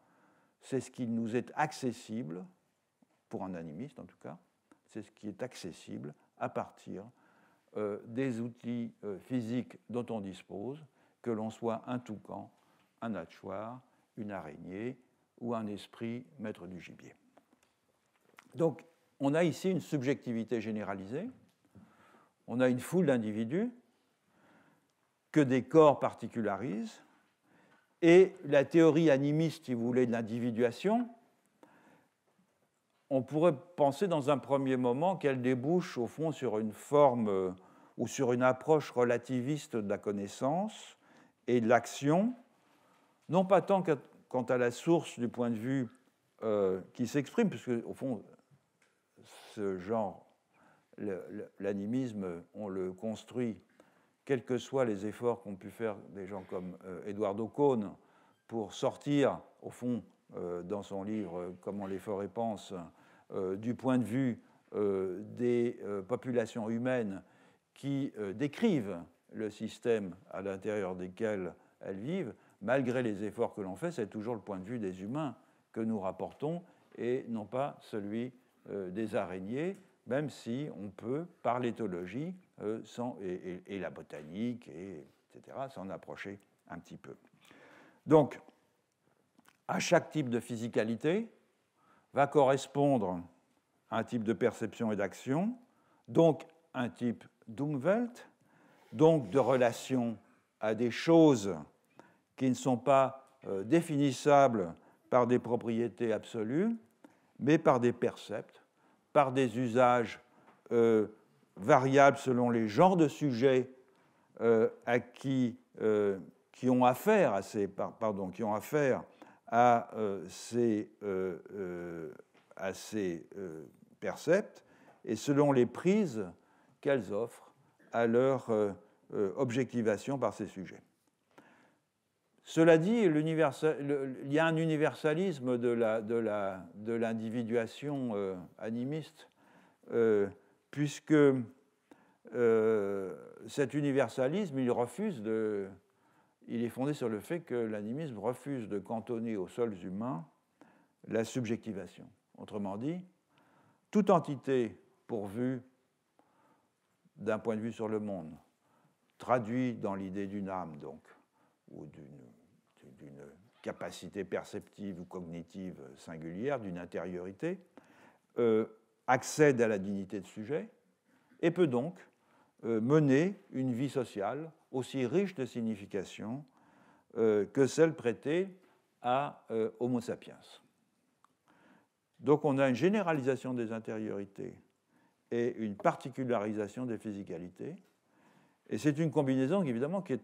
c'est ce qui nous est accessible, pour un animiste en tout cas, c'est ce qui est accessible à partir euh, des outils euh, physiques dont on dispose, que l'on soit un toucan, un hachoir, une araignée ou un esprit maître du gibier. Donc on a ici une subjectivité généralisée, on a une foule d'individus que des corps particularisent, et la théorie animiste, si vous voulez, de l'individuation, on pourrait penser dans un premier moment qu'elle débouche au fond sur une forme euh, ou sur une approche relativiste de la connaissance et de l'action, non pas tant quant à la source du point de vue euh, qui s'exprime, puisque au fond, ce genre l'animisme, on le construit, quels que soient les efforts qu'ont pu faire des gens comme euh, Eduardo Cohn pour sortir, au fond, euh, dans son livre euh, Comment les forêts pensent, du point de vue des populations humaines qui décrivent le système à l'intérieur desquels elles vivent, malgré les efforts que l'on fait, c'est toujours le point de vue des humains que nous rapportons et non pas celui des araignées, même si on peut, par l'éthologie euh, et, la botanique, etc., s'en approcher un petit peu. Donc, à chaque type de physicalité va correspondre un type de perception et d'action, donc un type d'Umwelt, donc de relation à des choses qui ne sont pas euh, définissables par des propriétés absolues, mais par des percepts par des usages euh, variables selon les genres de sujets euh, à qui, euh, qui, ont affaire à ces, pardon, qui ont affaire à ces, à ces percepts et selon les prises qu'elles offrent à leur objectivation par ces sujets. Cela dit, il y a un universalisme de l'individuation euh, animiste, euh, puisque euh, cet universalisme, il refuse de, il est fondé sur le fait que l'animisme refuse de cantonner aux seuls humains la subjectivation. Autrement dit, toute entité pourvue d'un point de vue sur le monde, traduit dans l'idée d'une âme donc, ou d'une capacité perceptive ou cognitive singulière, d'une intériorité, euh, accède à la dignité de sujet et peut donc euh, mener une vie sociale aussi riche de signification euh, que celle prêtée à Homo sapiens. Donc on a une généralisation des intériorités et une particularisation des physicalités. Et c'est une combinaison évidemment qui est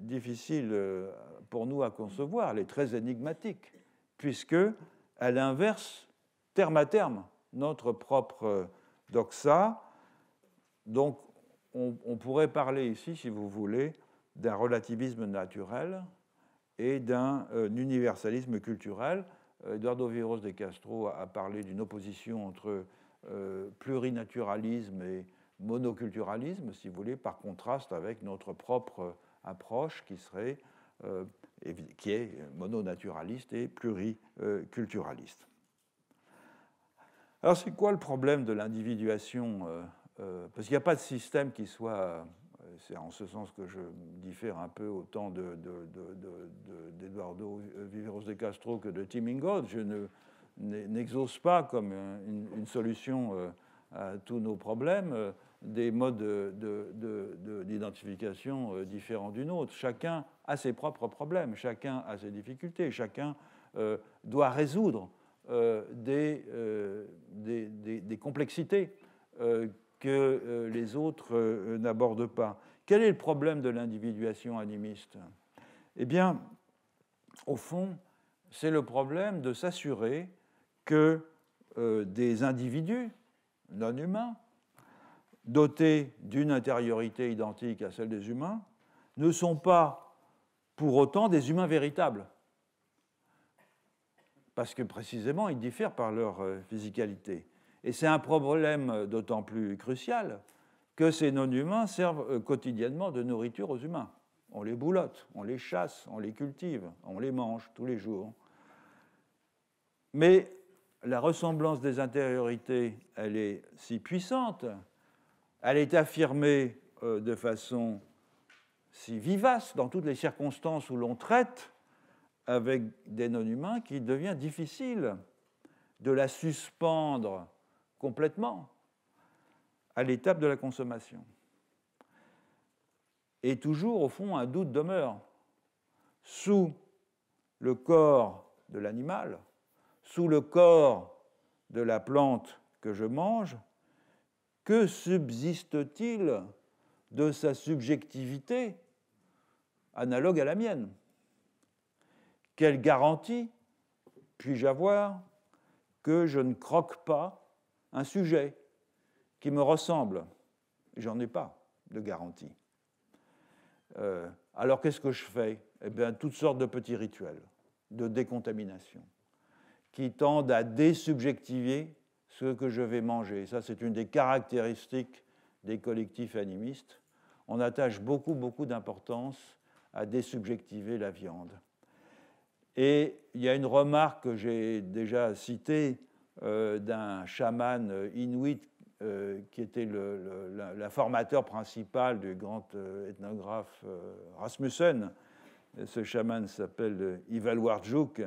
difficile euh, pour nous à concevoir, elle est très énigmatique, puisque elle inverse terme à terme notre propre euh, doxa. Donc on, pourrait parler ici, si vous voulez, d'un relativisme naturel et d'un euh, universalisme culturel. Eduardo Viros de Castro a parlé d'une opposition entre plurinaturalisme et monoculturalisme, si vous voulez, par contraste avec notre propre approche qui serait euh, qui est mononaturaliste et pluriculturaliste. Alors c'est quoi le problème de l'individuation euh, euh, Parce qu'il n'y a pas de système qui soit, c'est en ce sens que je diffère un peu autant d'Eduardo de, de, Viveros de Castro que de Tim Ingold, je n'exauce pas comme une solution à tous nos problèmes des modes d'identification euh, différents d'une autre. Chacun a ses propres problèmes, chacun a ses difficultés, chacun euh, doit résoudre euh, des, des, complexités que les autres n'abordent pas. Quel est le problème de l'individuation animiste Eh bien, au fond, c'est le problème de s'assurer que des individus non humains dotés d'une intériorité identique à celle des humains, ne sont pas pour autant des humains véritables. Parce que précisément, ils diffèrent par leur euh, physicalité. Et c'est un problème d'autant plus crucial que ces non-humains servent euh, quotidiennement de nourriture aux humains. On les boulotte, on les chasse, on les cultive, on les mange tous les jours. Mais la ressemblance des intériorités, elle est si puissante elle est affirmée euh, de façon si vivace dans toutes les circonstances où l'on traite avec des non-humains qu'il devient difficile de la suspendre complètement à l'étape de la consommation. Et toujours, au fond, un doute demeure sous le corps de l'animal, sous le corps de la plante que je mange, que subsiste-t-il de sa subjectivité analogue à la mienne Quelle garantie puis-je avoir que je ne croque pas un sujet qui me ressemble J'en ai pas de garantie. Euh, alors qu'est-ce que je fais Eh bien, toutes sortes de petits rituels de décontamination qui tendent à désubjectiver ce que je vais manger. Ça, c'est une des caractéristiques des collectifs animistes. On attache beaucoup, beaucoup d'importance à désubjectiver la viande. Et il y a une remarque que j'ai déjà citée euh, d'un chaman euh, inuit euh, qui était le, la, formateur principal du grand ethnographe Rasmussen. Ce chaman s'appelle Ivalwarjuk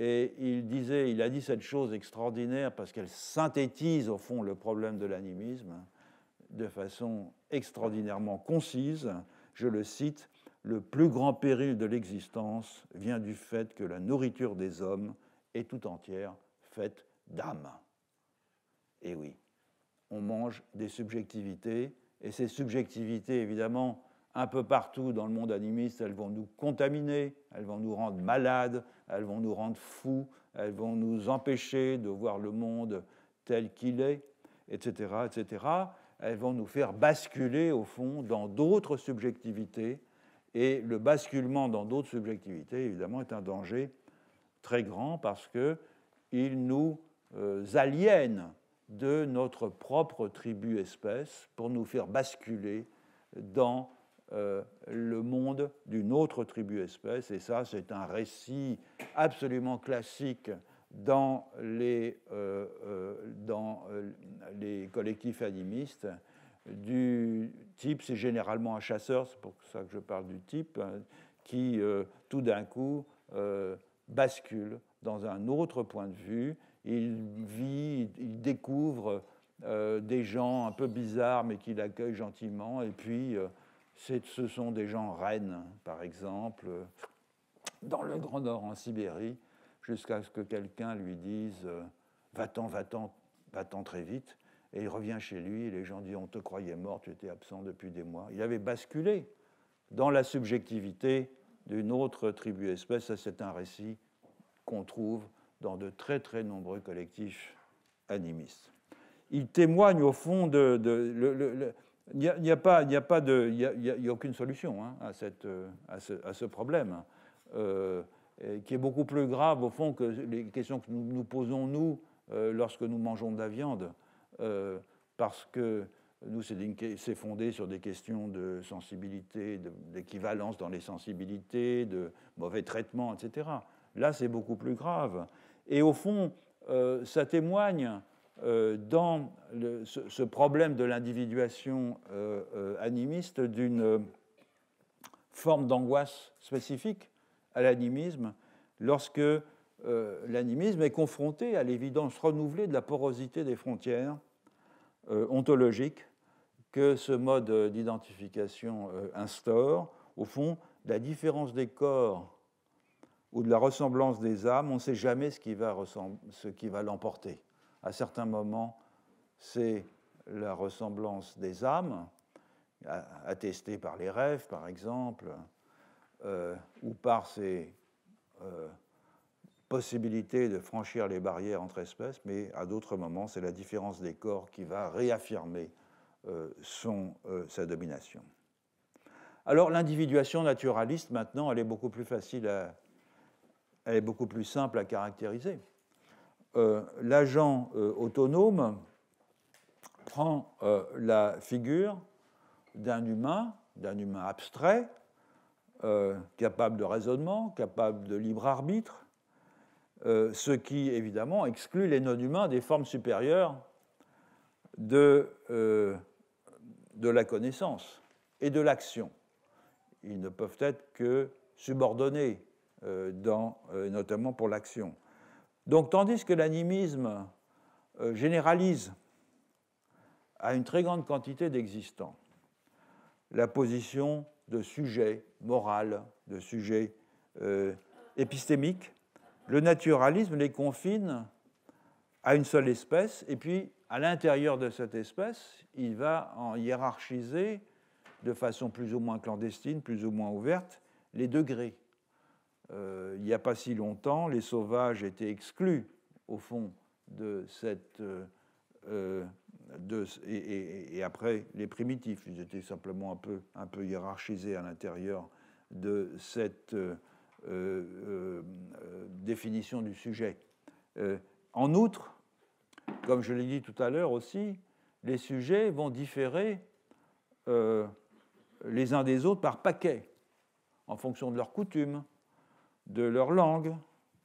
et il disait, il a dit cette chose extraordinaire parce qu'elle synthétise au fond le problème de l'animisme de façon extraordinairement concise. Je le cite Le plus grand péril de l'existence vient du fait que la nourriture des hommes est tout entière faite d'âme. Et oui, on mange des subjectivités, et ces subjectivités, évidemment, un peu partout dans le monde animiste, elles vont nous contaminer, elles vont nous rendre malades, elles vont nous rendre fous, elles vont nous empêcher de voir le monde tel qu'il est, etc., etc. Elles vont nous faire basculer, au fond, dans d'autres subjectivités. Et le basculement dans d'autres subjectivités, évidemment, est un danger très grand parce qu'il nous euh, aliène de notre propre tribu-espèce pour nous faire basculer dans euh, le monde d'une autre tribu-espèce. Et ça, c'est un récit absolument classique dans les, euh, euh, dans les collectifs animistes. Du type, c'est généralement un chasseur, c'est pour ça que je parle du type, hein, qui tout d'un coup bascule dans un autre point de vue. Il vit, il découvre des gens un peu bizarres, mais qui l'accueillent gentiment, et puis ce sont des gens reines, par exemple, dans le Grand Nord, en Sibérie, jusqu'à ce que quelqu'un lui dise euh, Va-t'en, va-t'en, va-t'en très vite. Et il revient chez lui, et les gens disent On te croyait mort, tu étais absent depuis des mois. Il avait basculé dans la subjectivité d'une autre tribu-espèce. C'est un récit qu'on trouve dans de très très nombreux collectifs animistes. Il témoigne au fond de, il n'y a, a, pas de, a, a aucune solution hein, à, cette, euh, à, ce, problème, euh, qui est beaucoup plus grave au fond que les questions que nous, nous posons, nous, euh, lorsque nous mangeons de la viande, parce que nous, c'est fondé sur des questions de sensibilité, d'équivalence dans les sensibilités, de mauvais traitements, etc. Là, c'est beaucoup plus grave. Et au fond, ça témoigne euh, dans ce, problème de l'individuation euh, euh, animiste d'une forme d'angoisse spécifique à l'animisme lorsque l'animisme est confronté à l'évidence renouvelée de la porosité des frontières ontologiques que ce mode d'identification instaure. Au fond, la différence des corps ou de la ressemblance des âmes, on ne sait jamais ce qui va, l'emporter. À certains moments, c'est la ressemblance des âmes, attestée par les rêves, par exemple, euh, ou par ces euh, possibilités de franchir les barrières entre espèces, mais à d'autres moments, c'est la différence des corps qui va réaffirmer euh, son, sa domination. Alors l'individuation naturaliste, maintenant, elle est beaucoup plus facile, à, elle est beaucoup plus simple à caractériser. Euh, l'agent euh, autonome prend euh, la figure d'un humain, d'un humain abstrait, capable de raisonnement, capable de libre arbitre, ce qui évidemment exclut les non-humains des formes supérieures de, de la connaissance et de l'action. Ils ne peuvent être que subordonnés, notamment pour l'action. Donc tandis que l'animisme euh, généralise à une très grande quantité d'existants la position de sujet moral, de sujet euh, épistémique, le naturalisme les confine à une seule espèce, et puis à l'intérieur de cette espèce, il va en hiérarchiser de façon plus ou moins clandestine, plus ou moins ouverte, les degrés euh, il n'y a pas si longtemps, les sauvages étaient exclus, au fond, de cette. Euh, euh, et, après, les primitifs, ils étaient simplement un peu, hiérarchisés à l'intérieur de cette définition du sujet. en outre, comme je l'ai dit tout à l'heure aussi, les sujets vont différer les uns des autres par paquets, en fonction de leurs coutumes, de leur langue,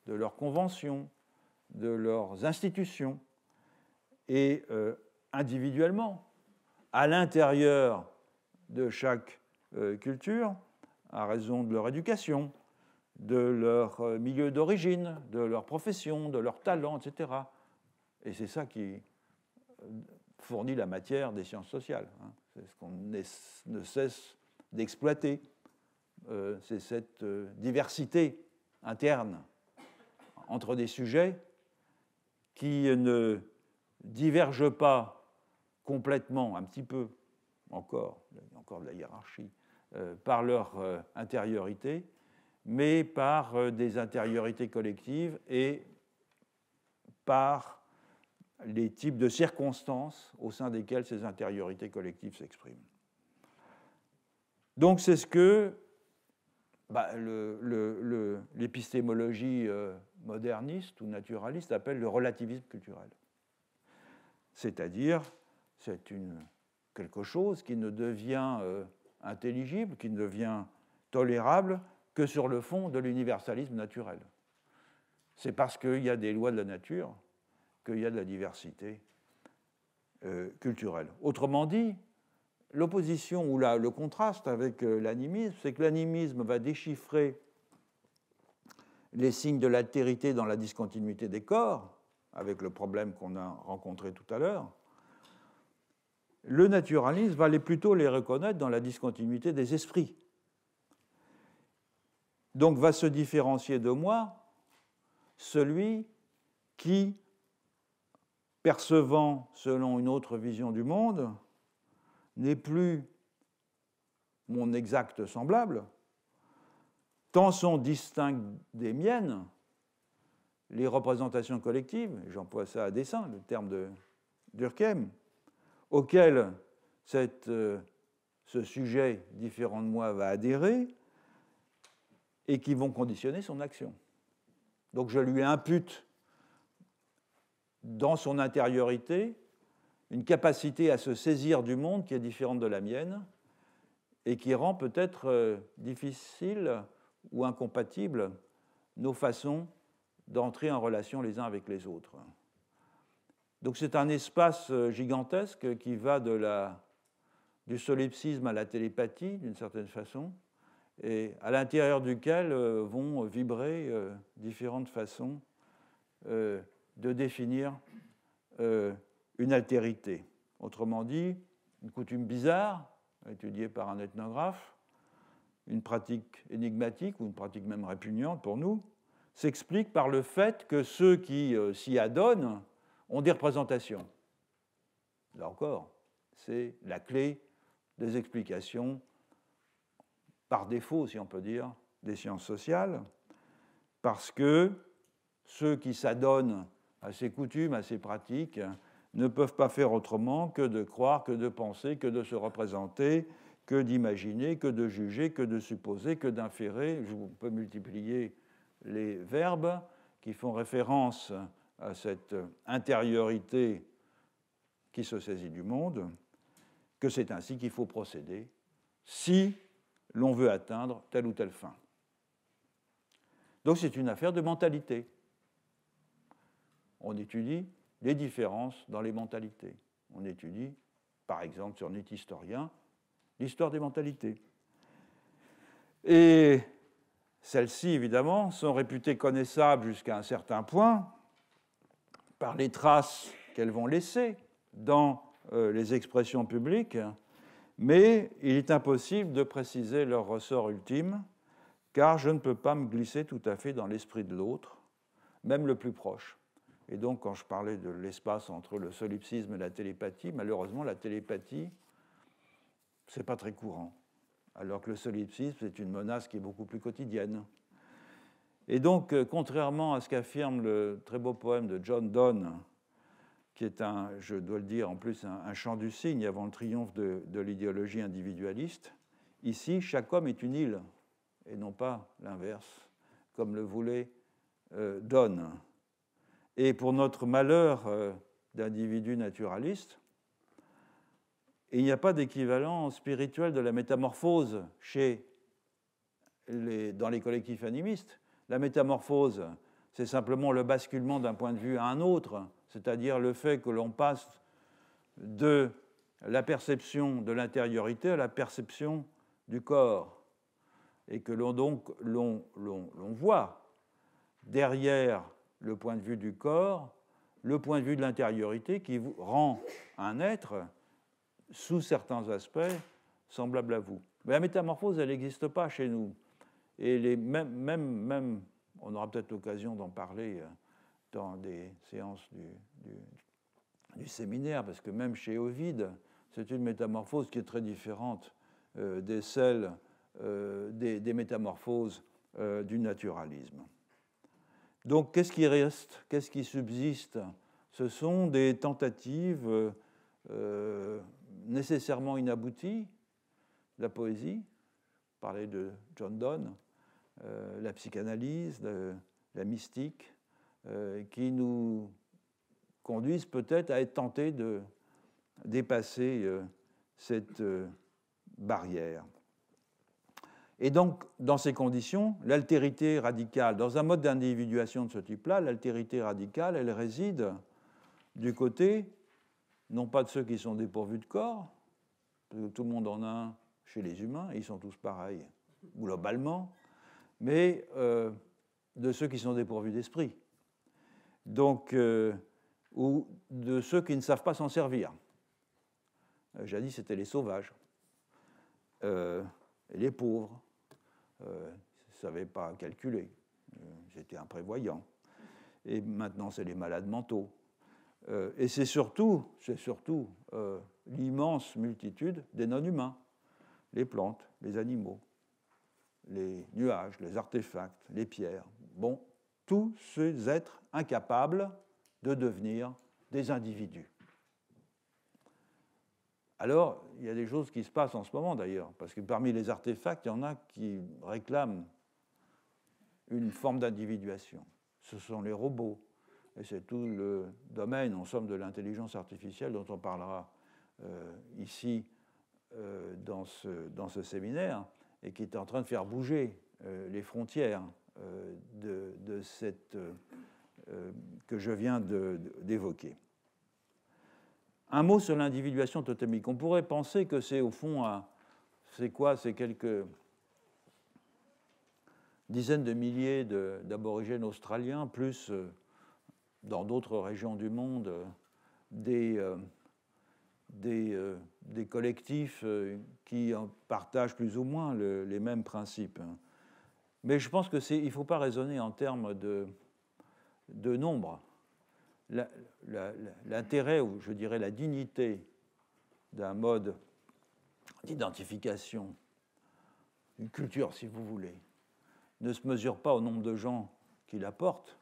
de leurs conventions, de leurs institutions, et euh, individuellement, à l'intérieur de chaque euh, culture, à raison de leur éducation, de leur euh, milieu d'origine, de leur profession, de leur talent, etc. Et c'est ça qui fournit la matière des sciences sociales. Hein. C'est ce qu'on ne cesse d'exploiter. c'est cette diversité interne entre des sujets qui ne divergent pas complètement, un petit peu encore, encore de la hiérarchie, euh, par leur euh, intériorité, mais par euh, des intériorités collectives et par les types de circonstances au sein desquelles ces intériorités collectives s'expriment. Donc c'est ce que bah, l'épistémologie euh, moderniste ou naturaliste appelle le relativisme culturel. C'est-à-dire, c'est quelque chose qui ne devient euh, intelligible, qui ne devient tolérable que sur le fond de l'universalisme naturel. C'est parce qu'il y a des lois de la nature qu'il y a de la diversité euh, culturelle. Autrement dit, l'opposition ou le contraste avec euh, l'animisme, c'est que l'animisme va déchiffrer les signes de l'altérité dans la discontinuité des corps, avec le problème qu'on a rencontré tout à l'heure. Le naturalisme va plutôt les reconnaître dans la discontinuité des esprits. Donc va se différencier de moi celui qui, percevant selon une autre vision du monde, n'est plus mon exact semblable, tant sont distinctes des miennes les représentations collectives, j'emploie ça à dessein, le terme de Durkheim, auxquelles euh, ce sujet différent de moi va adhérer et qui vont conditionner son action. Donc je lui impute dans son intériorité une capacité à se saisir du monde qui est différente de la mienne et qui rend peut-être euh, difficile ou incompatible nos façons d'entrer en relation les uns avec les autres. Donc c'est un espace euh, gigantesque qui va de la, du solipsisme à la télépathie, d'une certaine façon, et à l'intérieur duquel euh, vont vibrer différentes façons de définir une altérité. Autrement dit, une coutume bizarre, étudiée par un ethnographe, une pratique énigmatique ou une pratique même répugnante pour nous, s'explique par le fait que ceux qui euh, s'y adonnent ont des représentations. Là encore, c'est la clé des explications par défaut, si on peut dire, des sciences sociales, parce que ceux qui s'adonnent à ces coutumes, à ces pratiques, ne peuvent pas faire autrement que de croire, que de penser, que de se représenter, que d'imaginer, que de juger, que de supposer, que d'inférer. Je peux multiplier les verbes qui font référence à cette intériorité qui se saisit du monde, que c'est ainsi qu'il faut procéder si l'on veut atteindre telle ou telle fin. Donc c'est une affaire de mentalité. On étudie les différences dans les mentalités. On étudie, par exemple, si on est historien, l'histoire des mentalités. Et celles-ci, évidemment, sont réputées connaissables jusqu'à un certain point par les traces qu'elles vont laisser dans euh, les expressions publiques, mais il est impossible de préciser leur ressort ultime, car je ne peux pas me glisser tout à fait dans l'esprit de l'autre, même le plus proche. Et donc, quand je parlais de l'espace entre le solipsisme et la télépathie, malheureusement, la télépathie, c'est pas très courant. Alors que le solipsisme, c'est une menace qui est beaucoup plus quotidienne. Et donc, euh, contrairement à ce qu'affirme le très beau poème de John Donne, qui est un, je dois le dire en plus, un, chant du cygne avant le triomphe de, l'idéologie individualiste, ici, chaque homme est une île, et non pas l'inverse, comme le voulait euh, Donne. Et pour notre malheur euh, d'individus naturalistes, il n'y a pas d'équivalent spirituel de la métamorphose chez les, dans les collectifs animistes. La métamorphose, c'est simplement le basculement d'un point de vue à un autre, c'est-à-dire le fait que l'on passe de la perception de l'intériorité à la perception du corps, et que l'on donc l'on voit derrière le point de vue du corps, le point de vue de l'intériorité qui rend un être, sous certains aspects, semblable à vous. Mais la métamorphose, elle n'existe pas chez nous. Et les même, même, même on aura peut-être l'occasion d'en parler euh, dans des séances du, séminaire, parce que même chez Ovide, c'est une métamorphose qui est très différente euh, des celles euh, des, métamorphoses du naturalisme. Donc qu'est-ce qui reste Qu'est-ce qui subsiste Ce sont des tentatives euh, nécessairement inabouties, la poésie, parler de John Donne, euh, la psychanalyse, la mystique, euh, qui nous conduisent peut-être à être tentés de dépasser cette barrière. Et donc, dans ces conditions, l'altérité radicale, dans un mode d'individuation de ce type-là, l'altérité radicale, elle réside du côté, non pas de ceux qui sont dépourvus de corps, parce que tout le monde en a un chez les humains, ils sont tous pareils, globalement, mais euh, de ceux qui sont dépourvus d'esprit. Donc, euh, ou de ceux qui ne savent pas s'en servir. Euh, jadis, c'était les sauvages, les pauvres, ne euh, savaient pas calculer. Euh, étaient imprévoyant. Et maintenant, c'est les malades mentaux. Euh, et c'est surtout, c'est surtout l'immense multitude des non-humains, les plantes, les animaux, les nuages, les artefacts, les pierres. Bon, tous ces êtres incapables de devenir des individus. Alors, il y a des choses qui se passent en ce moment d'ailleurs, parce que parmi les artefacts, il y en a qui réclament une forme d'individuation. Ce sont les robots. Et c'est tout le domaine, en somme, de l'intelligence artificielle dont on parlera euh, ici euh, dans, ce, séminaire, et qui est en train de faire bouger euh, les frontières que je viens d'évoquer. Un mot sur l'individuation totémique. On pourrait penser que c'est au fond, c'est quoi C'est quelques dizaines de milliers d'aborigènes australiens, plus euh, dans d'autres régions du monde, euh, des, euh, des, collectifs qui partagent plus ou moins les mêmes principes. Mais je pense qu'il ne faut pas raisonner en termes de, de nombre l'intérêt, ou je dirais la dignité d'un mode d'identification, une culture si vous voulez, ne se mesure pas au nombre de gens qu'il apporte,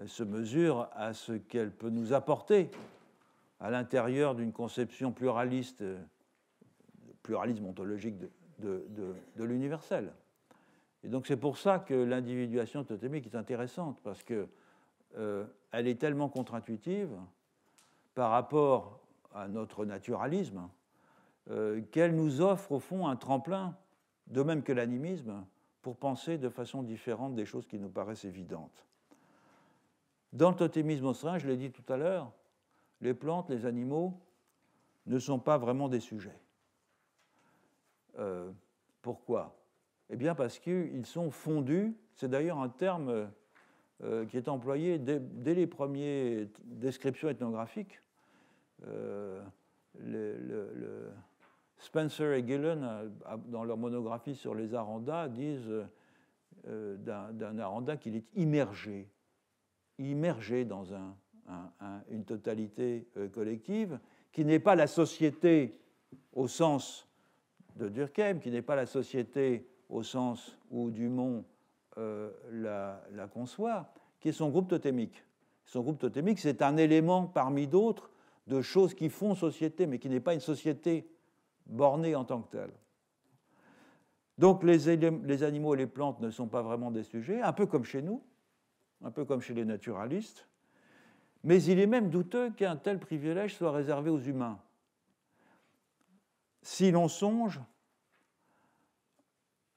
elle se mesure à ce qu'elle peut nous apporter à l'intérieur d'une conception pluraliste, pluralisme ontologique de, l'universel. Et donc c'est pour ça que l'individuation totémique est intéressante, parce que euh, elle est tellement contre-intuitive par rapport à notre naturalisme euh, qu'elle nous offre au fond un tremplin, de même que l'animisme, pour penser de façon différente des choses qui nous paraissent évidentes. Dans le totémisme australien, je l'ai dit tout à l'heure, les plantes, les animaux ne sont pas vraiment des sujets. Euh, pourquoi Eh bien parce qu'ils sont fondus, c'est d'ailleurs un terme euh, qui est employé dès, les premières descriptions ethnographiques. Euh, Spencer et Gillen, euh, dans leur monographie sur les arandas, disent d'un aranda qu'il est immergé, immergé dans une totalité collective qui n'est pas la société au sens de Durkheim, qui n'est pas la société au sens où Dumont euh, la, conçoit, qui est son groupe totémique. Son groupe totémique, c'est un élément parmi d'autres de choses qui font société, mais qui n'est pas une société bornée en tant que telle. Donc les animaux et les plantes ne sont pas vraiment des sujets, un peu comme chez nous, un peu comme chez les naturalistes, mais il est même douteux qu'un tel privilège soit réservé aux humains. Si l'on songe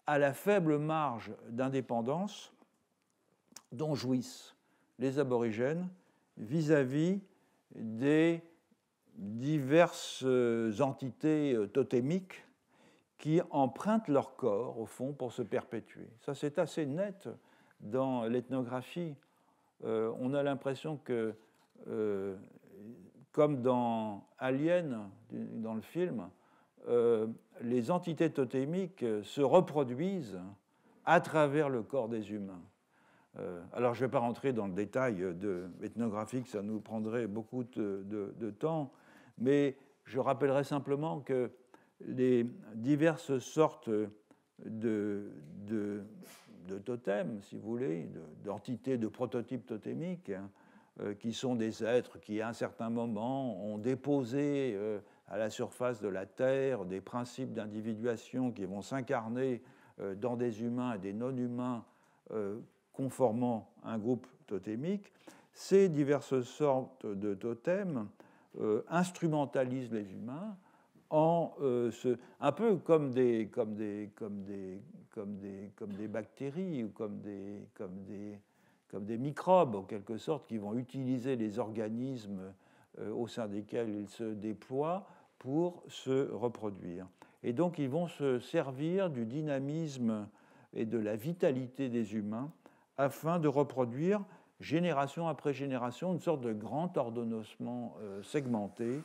à la faible marge d'indépendance dont jouissent les aborigènes vis-à-vis des diverses entités euh, totémiques qui empruntent leur corps, au fond, pour se perpétuer. Ça, c'est assez net dans l'ethnographie. Euh, on a l'impression que, euh, comme dans Alien, dans le film, euh, les entités totémiques euh, se reproduisent à travers le corps des humains. Euh, alors je ne vais pas rentrer dans le détail ethnographique, ça nous prendrait beaucoup de, temps, mais je rappellerai simplement que les diverses sortes de, totems, si vous voulez, d'entités, de, prototypes totémiques, hein, qui sont des êtres qui, à un certain moment, ont déposé à la surface de la Terre, des principes d'individuation qui vont s'incarner euh, dans des humains et des non-humains euh, conformant un groupe totémique, ces diverses sortes de totems euh, instrumentalisent les humains en, un peu comme des, comme des, comme des, comme des, comme des bactéries ou comme des, comme, des, comme des microbes en quelque sorte qui vont utiliser les organismes au sein desquels ils se déploient pour se reproduire. Et donc ils vont se servir du dynamisme et de la vitalité des humains afin de reproduire génération après génération une sorte de grand ordonnancement euh, segmenté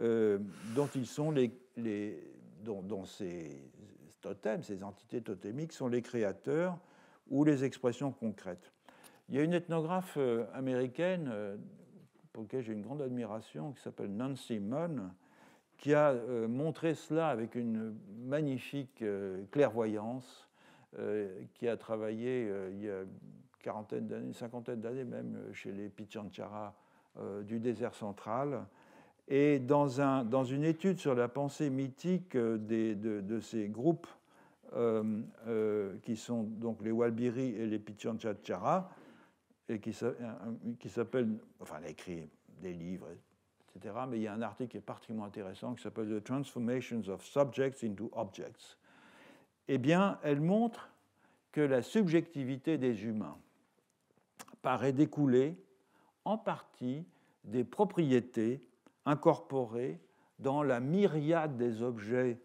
euh, dont ils sont les, dont, ces totems, ces entités totémiques sont les créateurs ou les expressions concrètes. Il y a une ethnographe euh, américaine pour laquelle j'ai une grande admiration qui s'appelle Nancy Munn qui a euh, montré cela avec une magnifique euh, clairvoyance, euh, qui a travaillé il y a une quarantaine d'années, cinquantaine d'années même chez les Pichanchara du désert central. Et dans, un, dans une étude sur la pensée mythique des, de, de, ces groupes, qui sont donc les Walbiri et les Pichanchachara, et qui, qui s'appelle, enfin, elle a écrit des livres, mais il y a un article qui est particulièrement intéressant qui s'appelle The Transformations of Subjects into Objects. Eh bien, elle montre que la subjectivité des humains paraît découler en partie des propriétés incorporées dans la myriade des objets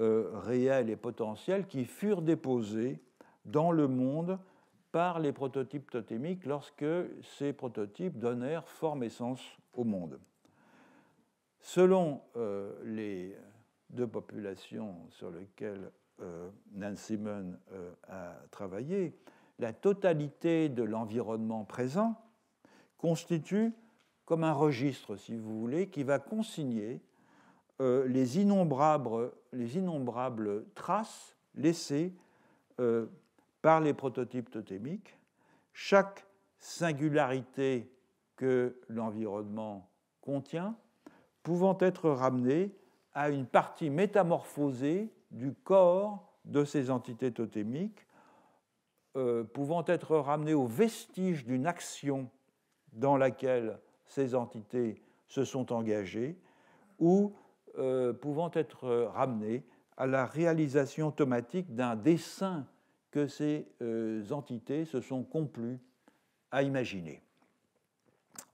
euh, réels et potentiels qui furent déposés dans le monde par les prototypes totémiques lorsque ces prototypes donnèrent forme et sens au monde. Selon euh, les deux populations sur lesquelles euh, Nan Nancy euh, a travaillé, la totalité de l'environnement présent constitue comme un registre, si vous voulez, qui va consigner les innombrables, les, innombrables, traces laissées par les prototypes totémiques. Chaque singularité que l'environnement contient pouvant être ramenés à une partie métamorphosée du corps de ces entités totémiques, euh, pouvant être ramené aux vestiges d'une action dans laquelle ces entités se sont engagées, ou euh, pouvant être ramenés à la réalisation automatique d'un dessin que ces euh, entités se sont complues à imaginer.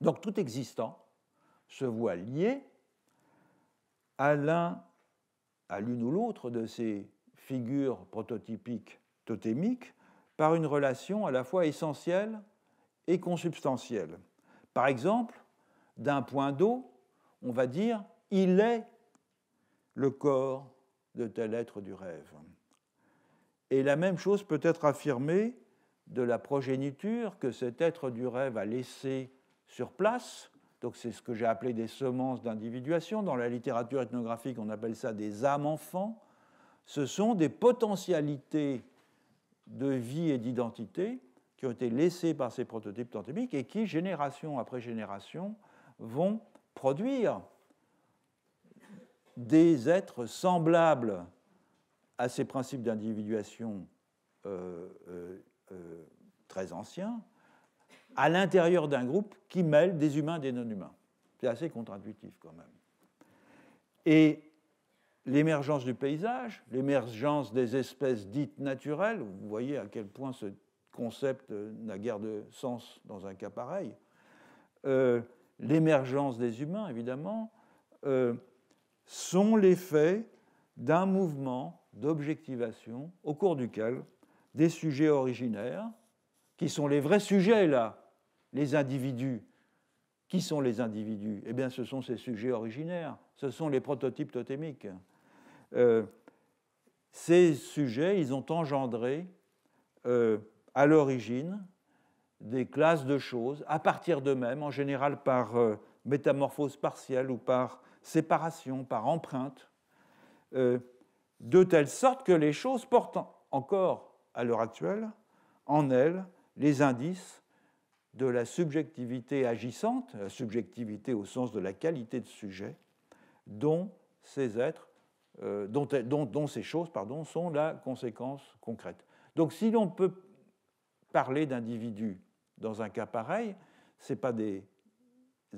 Donc tout existant se voit lié à l'un, l'une ou l'autre de ces figures prototypiques totémiques par une relation à la fois essentielle et consubstantielle. Par exemple, d'un point d'eau, on va dire il est le corps de tel être du rêve. Et la même chose peut être affirmée de la progéniture que cet être du rêve a laissée sur place, donc c'est ce que j'ai appelé des semences d'individuation. Dans la littérature ethnographique, on appelle ça des âmes enfants. Ce sont des potentialités de vie et d'identité qui ont été laissées par ces prototypes tantémiques et qui, génération après génération, vont produire des êtres semblables à ces principes d'individuation euh, euh, euh, très anciens, à l'intérieur d'un groupe qui mêle des humains et des non-humains. C'est assez contre-intuitif quand même. Et l'émergence du paysage, l'émergence des espèces dites naturelles, vous voyez à quel point ce concept n'a guère de sens dans un cas pareil, euh, l'émergence des humains évidemment, euh, sont l'effet d'un mouvement d'objectivation au cours duquel des sujets originaires, qui sont les vrais sujets là, les individus, qui sont les individus Eh bien, ce sont ces sujets originaires, ce sont les prototypes totémiques. Euh, ces sujets, ils ont engendré euh, à l'origine des classes de choses à partir d'eux-mêmes, en général par euh, métamorphose partielle ou par séparation, par empreinte, de telle sorte que les choses portent encore à l'heure actuelle en elles les indices de la subjectivité agissante, la subjectivité au sens de la qualité de sujet, dont ces êtres, euh, dont, ces choses pardon, sont la conséquence concrète. Donc si l'on peut parler d'individus dans un cas pareil, c'est pas des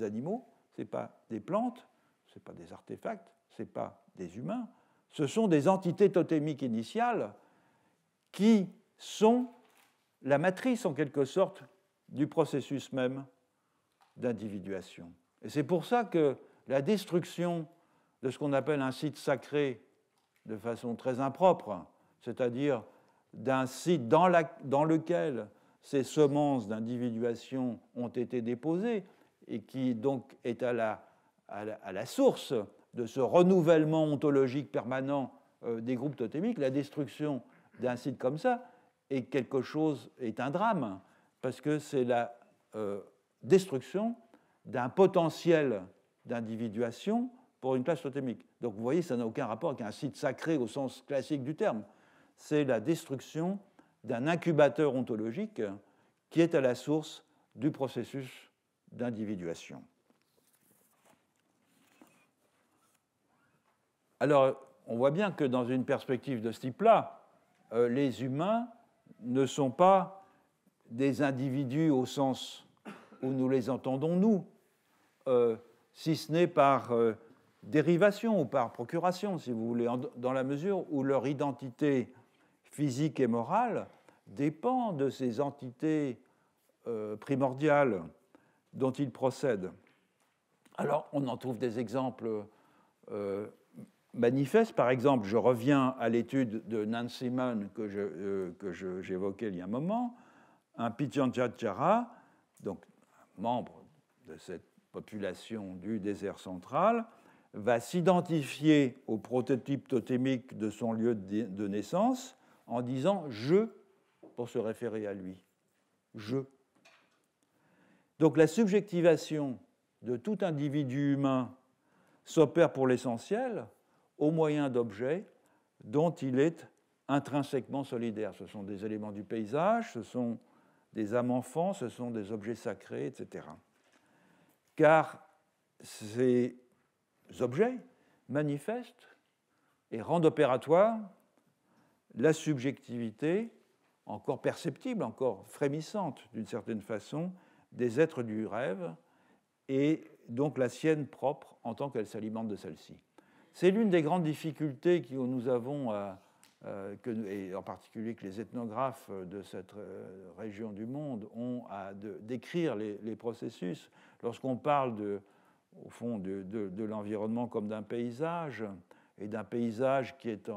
animaux, ce pas des plantes, ce pas des artefacts, ce pas des humains, ce sont des entités totémiques initiales qui sont la matrice en quelque sorte du processus même d'individuation. Et c'est pour ça que la destruction de ce qu'on appelle un site sacré de façon très impropre, c'est-à-dire d'un site dans, lequel ces semences d'individuation ont été déposées et qui donc est à la, source de ce renouvellement ontologique permanent euh, des groupes totémiques, la destruction d'un site comme ça est quelque chose, est un drame, parce que c'est la euh, destruction d'un potentiel d'individuation pour une classe totémique. Donc vous voyez, ça n'a aucun rapport avec un site sacré au sens classique du terme. C'est la destruction d'un incubateur ontologique qui est à la source du processus d'individuation. Alors, on voit bien que dans une perspective de ce type-là, euh, les humains ne sont pas des individus au sens où nous les entendons nous, euh, si ce n'est par euh, dérivation ou par procuration, si vous voulez, dans la mesure où leur identité physique et morale dépend de ces entités euh, primordiales dont ils procèdent. Alors, on en trouve des exemples manifestes. Par exemple, je reviens à l'étude de Nancy Mann que j'évoquais il y a un moment un Pitjantjatjara, donc membre de cette population du désert central, va s'identifier au prototype totémique de son lieu de naissance en disant je pour se référer à lui. Je. Donc la subjectivation de tout individu humain s'opère pour l'essentiel au moyen d'objets dont il est intrinsèquement solidaire. Ce sont des éléments du paysage, ce sont des âmes enfants, ce sont des objets sacrés, etc. Car ces objets manifestent et rendent opératoire la subjectivité encore perceptible, encore frémissante d'une certaine façon, des êtres du rêve et donc la sienne propre en tant qu'elle s'alimente de celle-ci. C'est l'une des grandes difficultés que nous avons à, euh, que, et en particulier que les ethnographes euh, de cette euh, région du monde ont à décrire les, processus. Lorsqu'on parle de, au fond de, l'environnement comme d'un paysage, et d'un paysage qui, est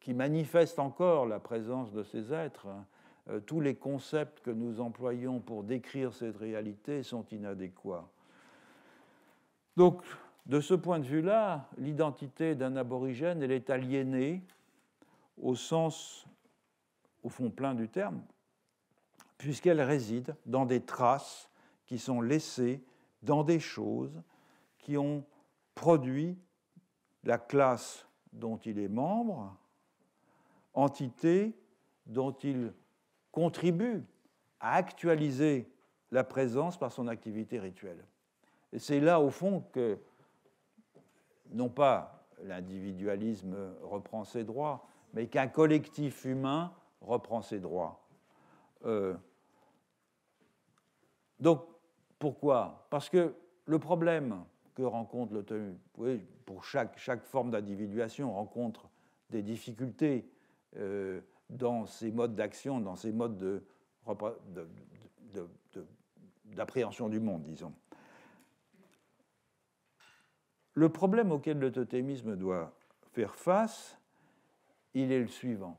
qui manifeste encore la présence de ces êtres, hein, tous les concepts que nous employons pour décrire cette réalité sont inadéquats. Donc, de ce point de vue-là, l'identité d'un aborigène, elle est aliénée au sens, au fond plein du terme, puisqu'elle réside dans des traces qui sont laissées dans des choses qui ont produit la classe dont il est membre, entité dont il contribue à actualiser la présence par son activité rituelle. Et c'est là, au fond, que non pas l'individualisme reprend ses droits, mais qu'un collectif humain reprend ses droits. Euh, donc, pourquoi Parce que le problème que rencontre l'autonomie, pour chaque, chaque forme d'individuation, rencontre des difficultés euh, dans ses modes d'action, dans ses modes d'appréhension du monde, disons. Le problème auquel le totémisme doit faire face, il est le suivant.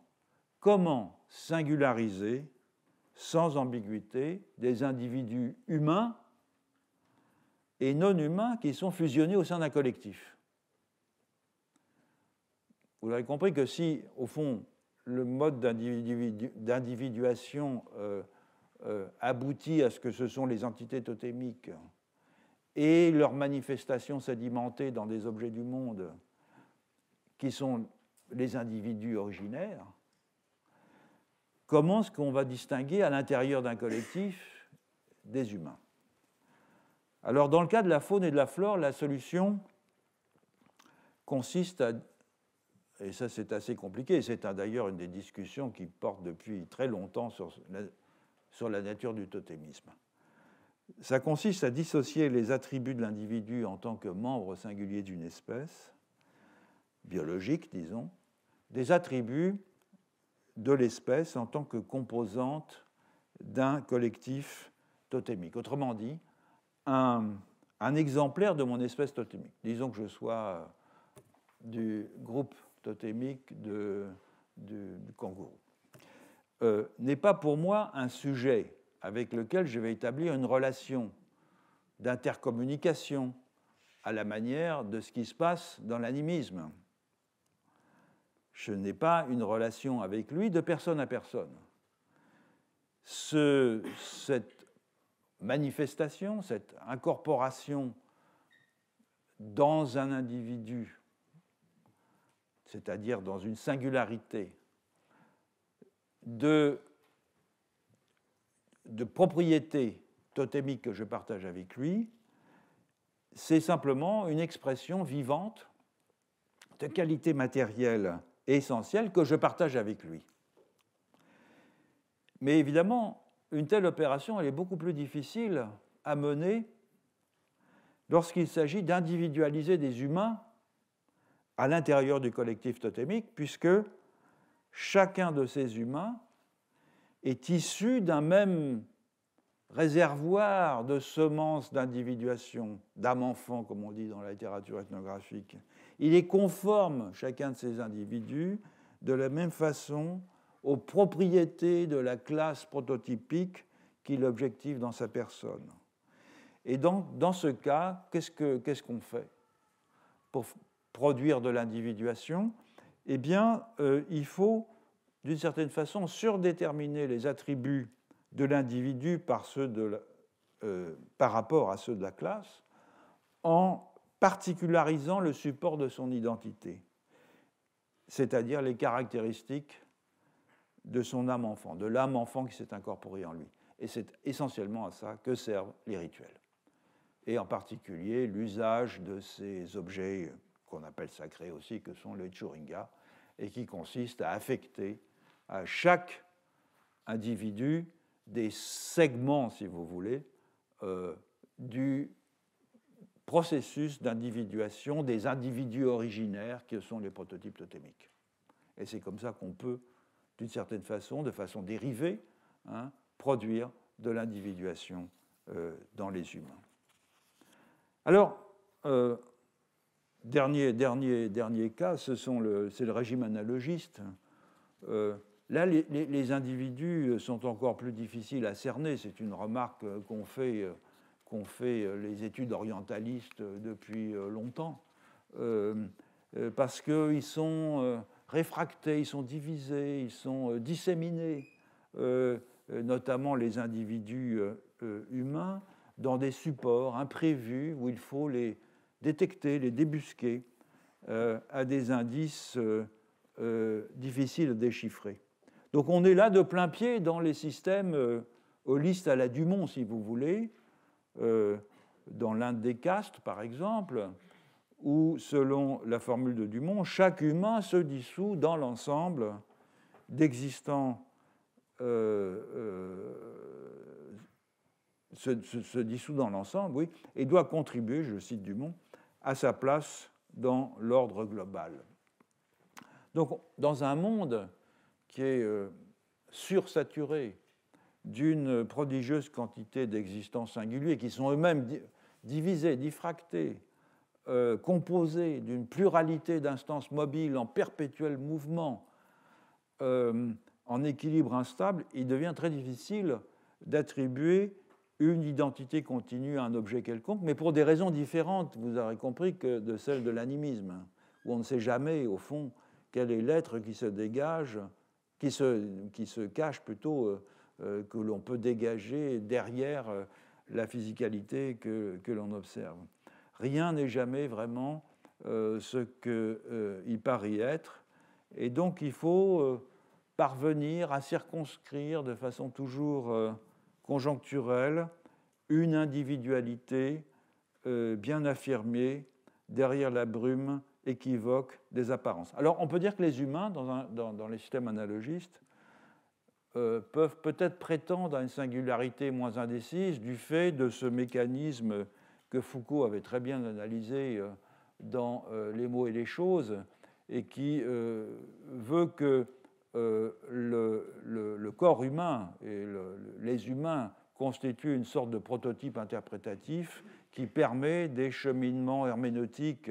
Comment singulariser sans ambiguïté des individus humains et non humains qui sont fusionnés au sein d'un collectif Vous l'avez compris que si, au fond, le mode d'individuation euh, euh, aboutit à ce que ce sont les entités totémiques et leurs manifestations sédimentées dans des objets du monde qui sont les individus originaires, comment est-ce qu'on va distinguer à l'intérieur d'un collectif des humains Alors dans le cas de la faune et de la flore, la solution consiste à... Et ça c'est assez compliqué, c'est d'ailleurs une des discussions qui porte depuis très longtemps sur sur la nature du totémisme. Ça consiste à dissocier les attributs de l'individu en tant que membre singulier d'une espèce, biologique, disons, des attributs de l'espèce en tant que composante d'un collectif totémique. Autrement dit, un, exemplaire de mon espèce totémique. Disons que je sois euh, du groupe totémique du, kangourou. Euh, n'est pas pour moi un sujet avec lequel je vais établir une relation d'intercommunication à la manière de ce qui se passe dans l'animisme. Je n'ai pas une relation avec lui de personne à personne. cette manifestation, cette incorporation dans un individu, c'est-à-dire dans une singularité, de de propriété totémiques que je partage avec lui, c'est simplement une expression vivante de qualité matérielle et essentielle que je partage avec lui. Mais évidemment, une telle opération, elle est beaucoup plus difficile à mener lorsqu'il s'agit d'individualiser des humains à l'intérieur du collectif totémique, puisque chacun de ces humains est issu d'un même réservoir de semences d'individuation, d'âme-enfant, comme on dit dans la littérature ethnographique. Il est conforme, chacun de ces individus, de la même façon aux propriétés de la classe prototypique qu'il objective dans sa personne. Et dans, dans ce cas, qu'est-ce qu'on fait pour produire de l'individuation Eh bien, euh, il faut d'une certaine façon, surdéterminer les attributs de l'individu par, ceux de euh, par rapport à ceux de la classe en particularisant le support de son identité, c'est-à-dire les caractéristiques de son âme enfant, de l'âme enfant qui s'est incorporée en lui. Et c'est essentiellement à ça que servent les rituels. Et en particulier l'usage de ces objets qu'on appelle sacrés aussi, que sont les churinga, et qui consistent à affecter à chaque individu des segments, si vous voulez, euh, du processus d'individuation des individus originaires qui sont les prototypes totémiques. Et c'est comme ça qu'on peut, d'une certaine façon, de façon dérivée, hein, produire de l'individuation euh, dans les humains. Alors, euh, dernier, dernier, dernier cas, c'est le, le régime analogiste. Là, les, individus euh, sont encore plus difficiles à cerner. C'est une remarque euh, qu'ont fait, euh, les études orientalistes depuis longtemps. parce qu'ils sont réfractés, ils sont divisés, ils sont disséminés, notamment les individus humains, dans des supports imprévus où il faut les détecter, les débusquer à des indices difficiles à déchiffrer. Donc on est là de plein pied dans les systèmes euh, holistes à la Dumont, si vous voulez, euh, dans l'un des castes, par exemple, où, selon la formule de Dumont, chaque humain se dissout dans l'ensemble d'existants euh, se, dissout dans l'ensemble, oui, et doit contribuer, je cite Dumont, à sa place dans l'ordre global. Donc, dans un monde qui est euh, sursaturé d'une prodigieuse quantité d'existences singuliers qui sont eux-mêmes divisés, diffractés, euh, composés d'une pluralité d'instances mobiles en perpétuel mouvement, euh, en équilibre instable, il devient très difficile d'attribuer une identité continue à un objet quelconque, mais pour des raisons différentes, vous aurez compris, que de celles de l'animisme, où on ne sait jamais, au fond, quel est l'être qui se dégage qui se, cache plutôt, euh, euh, que l'on peut dégager derrière euh, la physicalité que, l'on observe. Rien n'est jamais vraiment ce qu'il paraît être, et donc il faut parvenir à circonscrire de façon toujours conjoncturelle une individualité bien affirmée derrière la brume et qui des apparences. Alors on peut dire que les humains, dans, les systèmes analogistes, euh, peuvent peut-être prétendre à une singularité moins indécise du fait de ce mécanisme que Foucault avait très bien analysé euh, dans euh, Les mots et les choses, et qui veut que le, corps humain et les humains constituent une sorte de prototype interprétatif qui permet des cheminements herméneutiques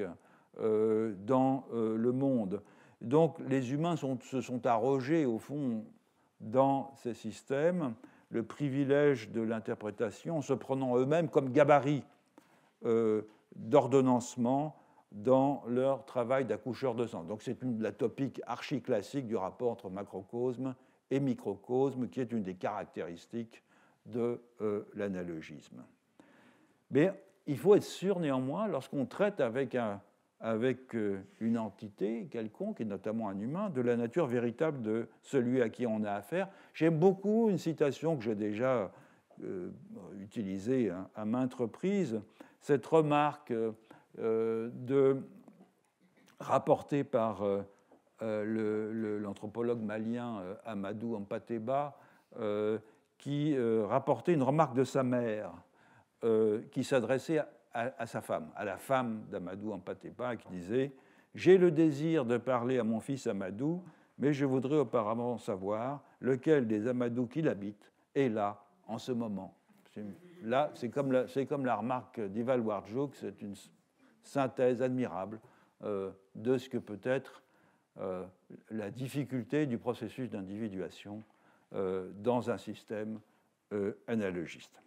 euh, dans euh, le monde. Donc les humains sont, se sont arrogés, au fond, dans ces systèmes, le privilège de l'interprétation, en se prenant eux-mêmes comme gabarit euh, d'ordonnancement dans leur travail d'accoucheur de sang. Donc c'est une de la topique archi-classique du rapport entre macrocosme et microcosme, qui est une des caractéristiques de l'analogisme. Mais il faut être sûr néanmoins, lorsqu'on traite avec un avec euh, une entité quelconque, et notamment un humain, de la nature véritable de celui à qui on a affaire. J'aime beaucoup une citation que j'ai déjà euh, utilisée à maintes reprises, cette remarque euh, de, rapportée par l'anthropologue malien Amadou Ampateba, qui rapportait une remarque de sa mère, qui s'adressait à à, sa femme, à la femme d'Amadou Ampatépa, qui disait J'ai le désir de parler à mon fils Amadou, mais je voudrais auparavant savoir lequel des Amadou qui l'habitent est là en ce moment. Là, c'est comme, la, comme la remarque d'Ival Warjouk, c'est une synthèse admirable euh, de ce que peut être euh, la difficulté du processus d'individuation euh, dans un système analogiste.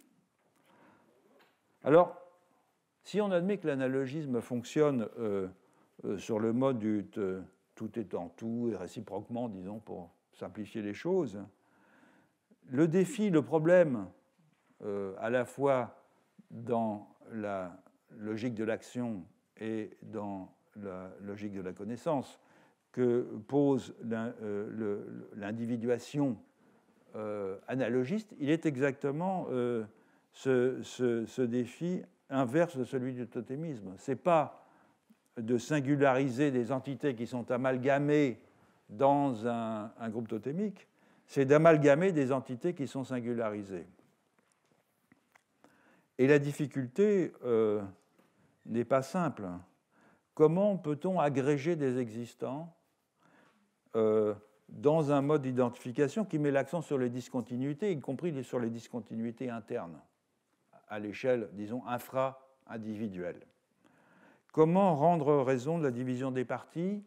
Alors, si on admet que l'analogisme fonctionne euh, euh, sur le mode du tout étant tout et réciproquement, disons, pour simplifier les choses, le défi, le problème, euh, à la fois dans la logique de l'action et dans la logique de la connaissance, que pose l'individuation analogiste, il est exactement ce, ce, ce défi inverse de celui du totémisme. Ce n'est pas de singulariser des entités qui sont amalgamées dans un, groupe totémique, c'est d'amalgamer des entités qui sont singularisées. Et la difficulté euh, n'est pas simple. Comment peut-on agréger des existants euh, dans un mode d'identification qui met l'accent sur les discontinuités, y compris sur les discontinuités internes à l'échelle, disons, infra-individuelle. Comment rendre raison de la division des parties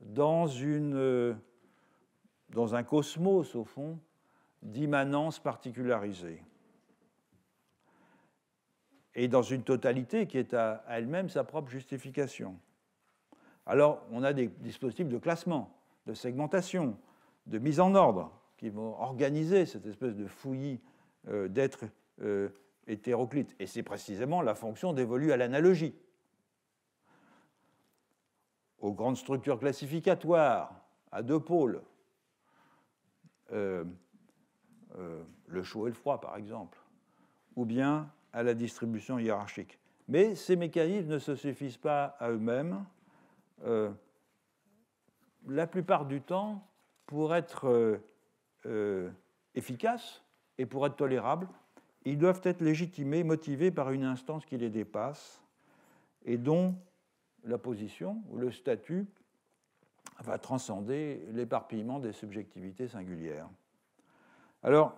dans, une, euh, dans un cosmos, au fond, d'immanence particularisée et dans une totalité qui est à elle-même sa propre justification. Alors, on a des dispositifs de classement, de segmentation, de mise en ordre qui vont organiser cette espèce de fouillis euh, d'êtres euh, hétéroclite. Et c'est précisément la fonction dévolue à l'analogie, aux grandes structures classificatoires, à deux pôles, euh, euh, le chaud et le froid par exemple, ou bien à la distribution hiérarchique. Mais ces mécanismes ne se suffisent pas à eux-mêmes. Euh, la plupart du temps, pour être efficaces et pour être tolérables, ils doivent être légitimés, motivés par une instance qui les dépasse et dont la position ou le statut va transcender l'éparpillement des subjectivités singulières. Alors,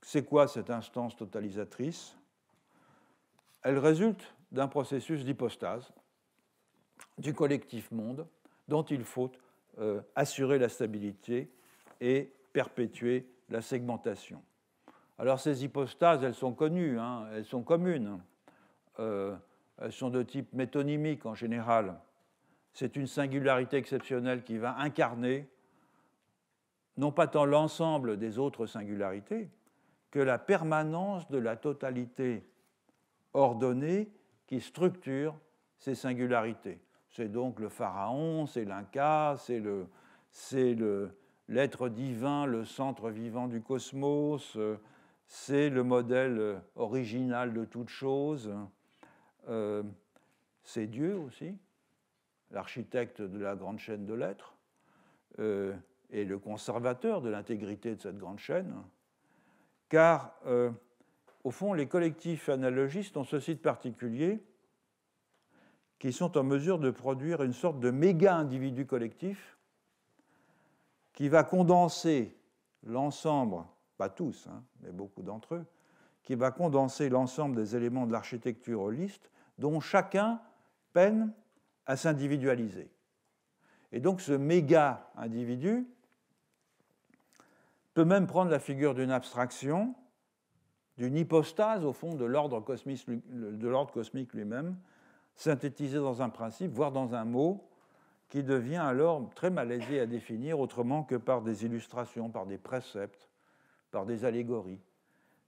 c'est quoi cette instance totalisatrice Elle résulte d'un processus d'hypostase du collectif monde dont il faut euh, assurer la stabilité et perpétuer la segmentation. Alors ces hypostases, elles sont connues, hein, elles sont communes. Euh, elles sont de type métonymique en général. C'est une singularité exceptionnelle qui va incarner non pas tant l'ensemble des autres singularités que la permanence de la totalité ordonnée qui structure ces singularités. C'est donc le pharaon, c'est l'Inca, c'est c'est le, l'être divin, le centre vivant du cosmos, euh, c'est le modèle euh, original de toute chose. Euh, c'est Dieu aussi, l'architecte de la grande chaîne de l'être euh, et le conservateur de l'intégrité de cette grande chaîne, car au fond, les collectifs analogistes ont ceci de particulier qui sont en mesure de produire une sorte de méga individu collectif qui va condenser l'ensemble pas tous, hein, mais beaucoup d'entre eux, qui va condenser l'ensemble des éléments de l'architecture holiste dont chacun peine à s'individualiser. Et donc ce méga individu peut même prendre la figure d'une abstraction, d'une hypostase au fond de l'ordre cosmique lui-même, synthétisé dans un principe, voire dans un mot, qui devient alors très malaisé à définir autrement que par des illustrations, par des préceptes, par des allégories.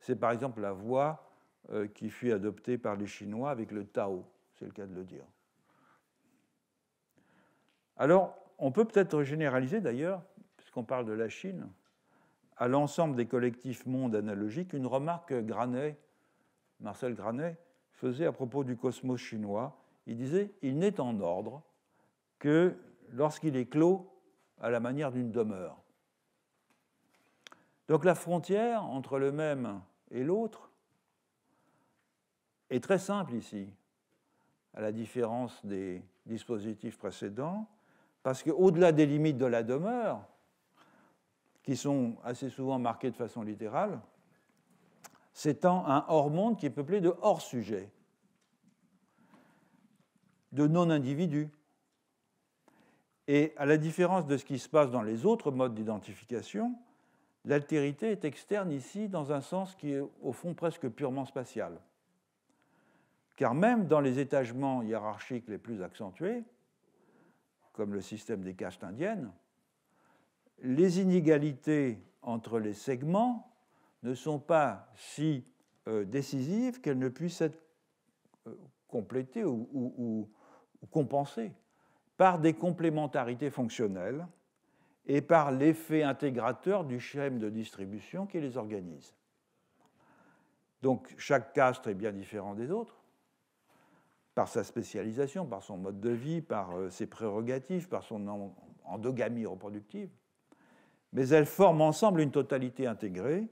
C'est par exemple la voie euh, qui fut adoptée par les Chinois avec le Tao, c'est le cas de le dire. Alors, on peut peut-être généraliser d'ailleurs, puisqu'on parle de la Chine, à l'ensemble des collectifs mondes analogiques, une remarque que Granet, Marcel Granet faisait à propos du cosmos chinois. Il disait Il n'est en ordre que lorsqu'il est clos à la manière d'une demeure. Donc la frontière entre le même et l'autre est très simple ici, à la différence des dispositifs précédents, parce qu'au-delà des limites de la demeure, qui sont assez souvent marquées de façon littérale, s'étend un hors-monde qui est peuplé de hors-sujets, de non-individus. Et à la différence de ce qui se passe dans les autres modes d'identification, L'altérité est externe ici dans un sens qui est au fond presque purement spatial. Car même dans les étagements hiérarchiques les plus accentués, comme le système des castes indiennes, les inégalités entre les segments ne sont pas si euh, décisives qu'elles ne puissent être euh, complétées ou compensées par des complémentarités fonctionnelles et par l'effet intégrateur du schéma de distribution qui les organise. Donc chaque castre est bien différent des autres, par sa spécialisation, par son mode de vie, par euh, ses prérogatives, par son endogamie reproductive, mais elles forment ensemble une totalité intégrée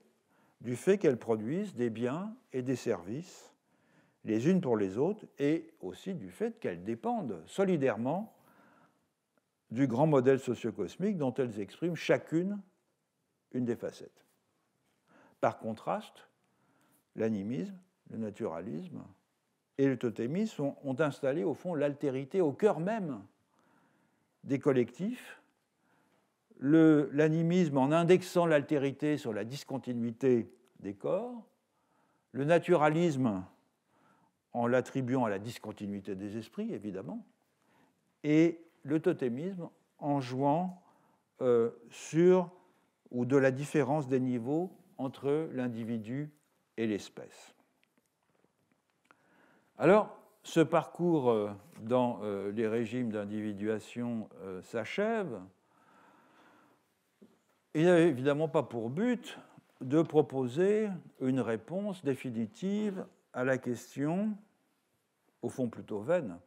du fait qu'elles produisent des biens et des services les unes pour les autres et aussi du fait qu'elles dépendent solidairement du grand modèle sociocosmique dont elles expriment chacune une des facettes. Par contraste, l'animisme, le naturalisme et le totémisme ont, ont installé au fond l'altérité au cœur même des collectifs, l'animisme en indexant l'altérité sur la discontinuité des corps, le naturalisme en l'attribuant à la discontinuité des esprits, évidemment, et le totémisme en jouant euh, sur ou de la différence des niveaux entre l'individu et l'espèce. Alors, ce parcours euh, dans euh, les régimes d'individuation s'achève. Il n'avait évidemment pas pour but de proposer une réponse définitive à la question, au fond plutôt vaine,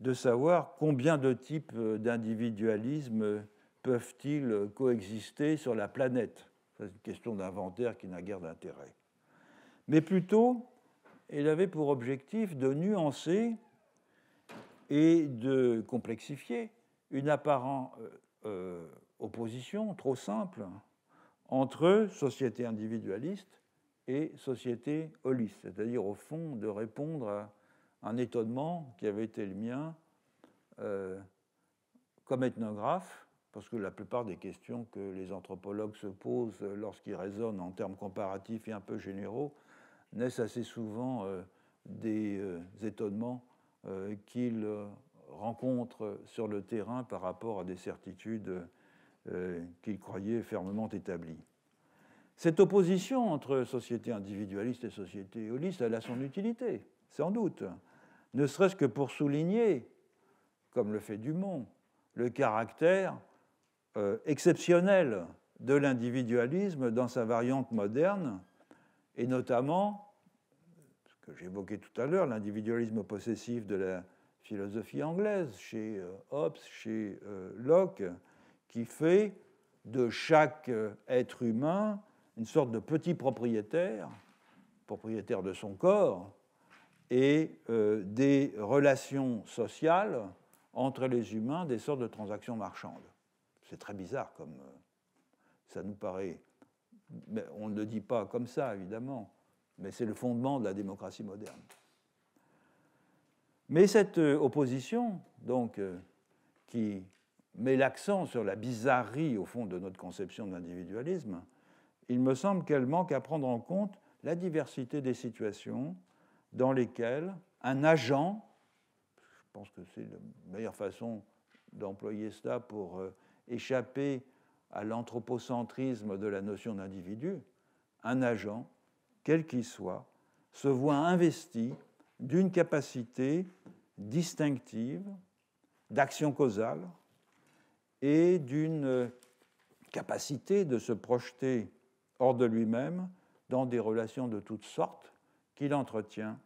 de savoir combien de types d'individualisme peuvent-ils coexister sur la planète. C'est une question d'inventaire qui n'a guère d'intérêt. Mais plutôt, il avait pour objectif de nuancer et de complexifier une apparente euh, euh, opposition trop simple entre société individualiste et société holiste, c'est-à-dire au fond de répondre à un étonnement qui avait été le mien euh, comme ethnographe, parce que la plupart des questions que les anthropologues se posent lorsqu'ils raisonnent en termes comparatifs et un peu généraux naissent assez souvent euh, des euh, étonnements qu'ils rencontrent sur le terrain par rapport à des certitudes qu'ils croyaient fermement établies. Cette opposition entre société individualiste et société holiste, elle a son utilité, sans doute ne serait-ce que pour souligner, comme le fait Dumont, le caractère euh, exceptionnel de l'individualisme dans sa variante moderne, et notamment, ce que j'évoquais tout à l'heure, l'individualisme possessif de la philosophie anglaise, chez euh, Hobbes, chez euh, Locke, qui fait de chaque être humain une sorte de petit propriétaire, propriétaire de son corps, et euh, des relations sociales entre les humains, des sortes de transactions marchandes. C'est très bizarre comme euh, ça nous paraît. on ne le dit pas comme ça, évidemment, mais c'est le fondement de la démocratie moderne. Mais cette euh, opposition, donc, qui met l'accent sur la bizarrerie, au fond, de notre conception de l'individualisme, il me semble qu'elle manque à prendre en compte la diversité des situations, dans lesquelles un agent, je pense que c'est la meilleure façon d'employer cela pour euh, échapper à l'anthropocentrisme de la notion d'individu, un agent, quel qu'il soit, se voit investi d'une capacité distinctive d'action causale et d'une capacité de se projeter hors de lui-même dans des relations de toutes sortes qu'il entretient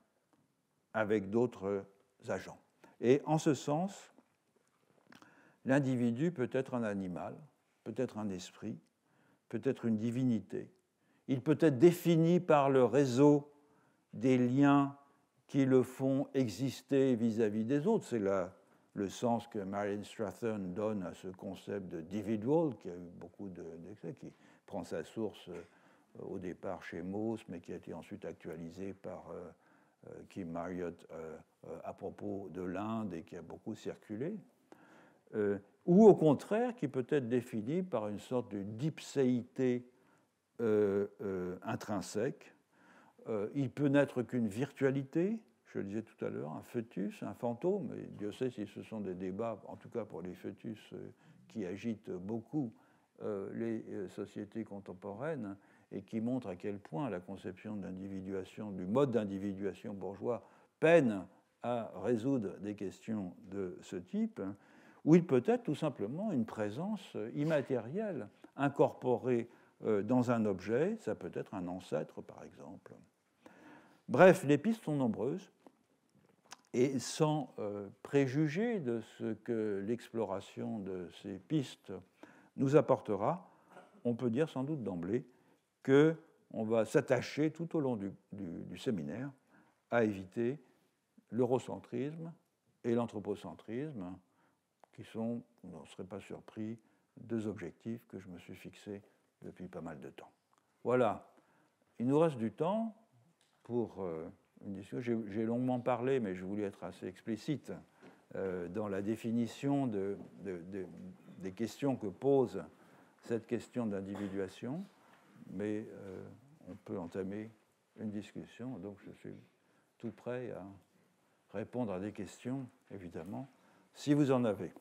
avec d'autres agents. Et en ce sens, l'individu peut être un animal, peut être un esprit, peut être une divinité. Il peut être défini par le réseau des liens qui le font exister vis-à-vis des autres. C'est le sens que Marion Strathern donne à ce concept de individual, qui a eu beaucoup d'excès, qui prend sa source euh, au départ chez Mauss, mais qui a été ensuite actualisé par euh, euh, qui Marriott euh, euh, à propos de l'Inde et qui a beaucoup circulé, ou au contraire qui peut être défini par une sorte de dipséité intrinsèque. il peut n'être qu'une virtualité, je le disais tout à l'heure, un fœtus, un fantôme, et Dieu sait si ce sont des débats, en tout cas pour les fœtus, qui agitent beaucoup les sociétés contemporaines, et qui montre à quel point la conception d'individuation, du mode d'individuation bourgeois, peine à résoudre des questions de ce type, ou il peut être tout simplement une présence immatérielle incorporée euh, dans un objet, ça peut être un ancêtre par exemple. Bref, les pistes sont nombreuses et sans euh, préjuger de ce que l'exploration de ces pistes nous apportera, on peut dire sans doute d'emblée qu'on va s'attacher tout au long du, séminaire à éviter l'eurocentrisme et l'anthropocentrisme, qui sont, on ne serait pas surpris, deux objectifs que je me suis fixés depuis pas mal de temps. Voilà, il nous reste du temps pour euh, une discussion. J'ai longuement parlé, mais je voulais être assez explicite euh, dans la définition des questions que pose cette question d'individuation mais euh, on peut entamer une discussion. Donc je suis tout prêt à répondre à des questions, évidemment, si vous en avez.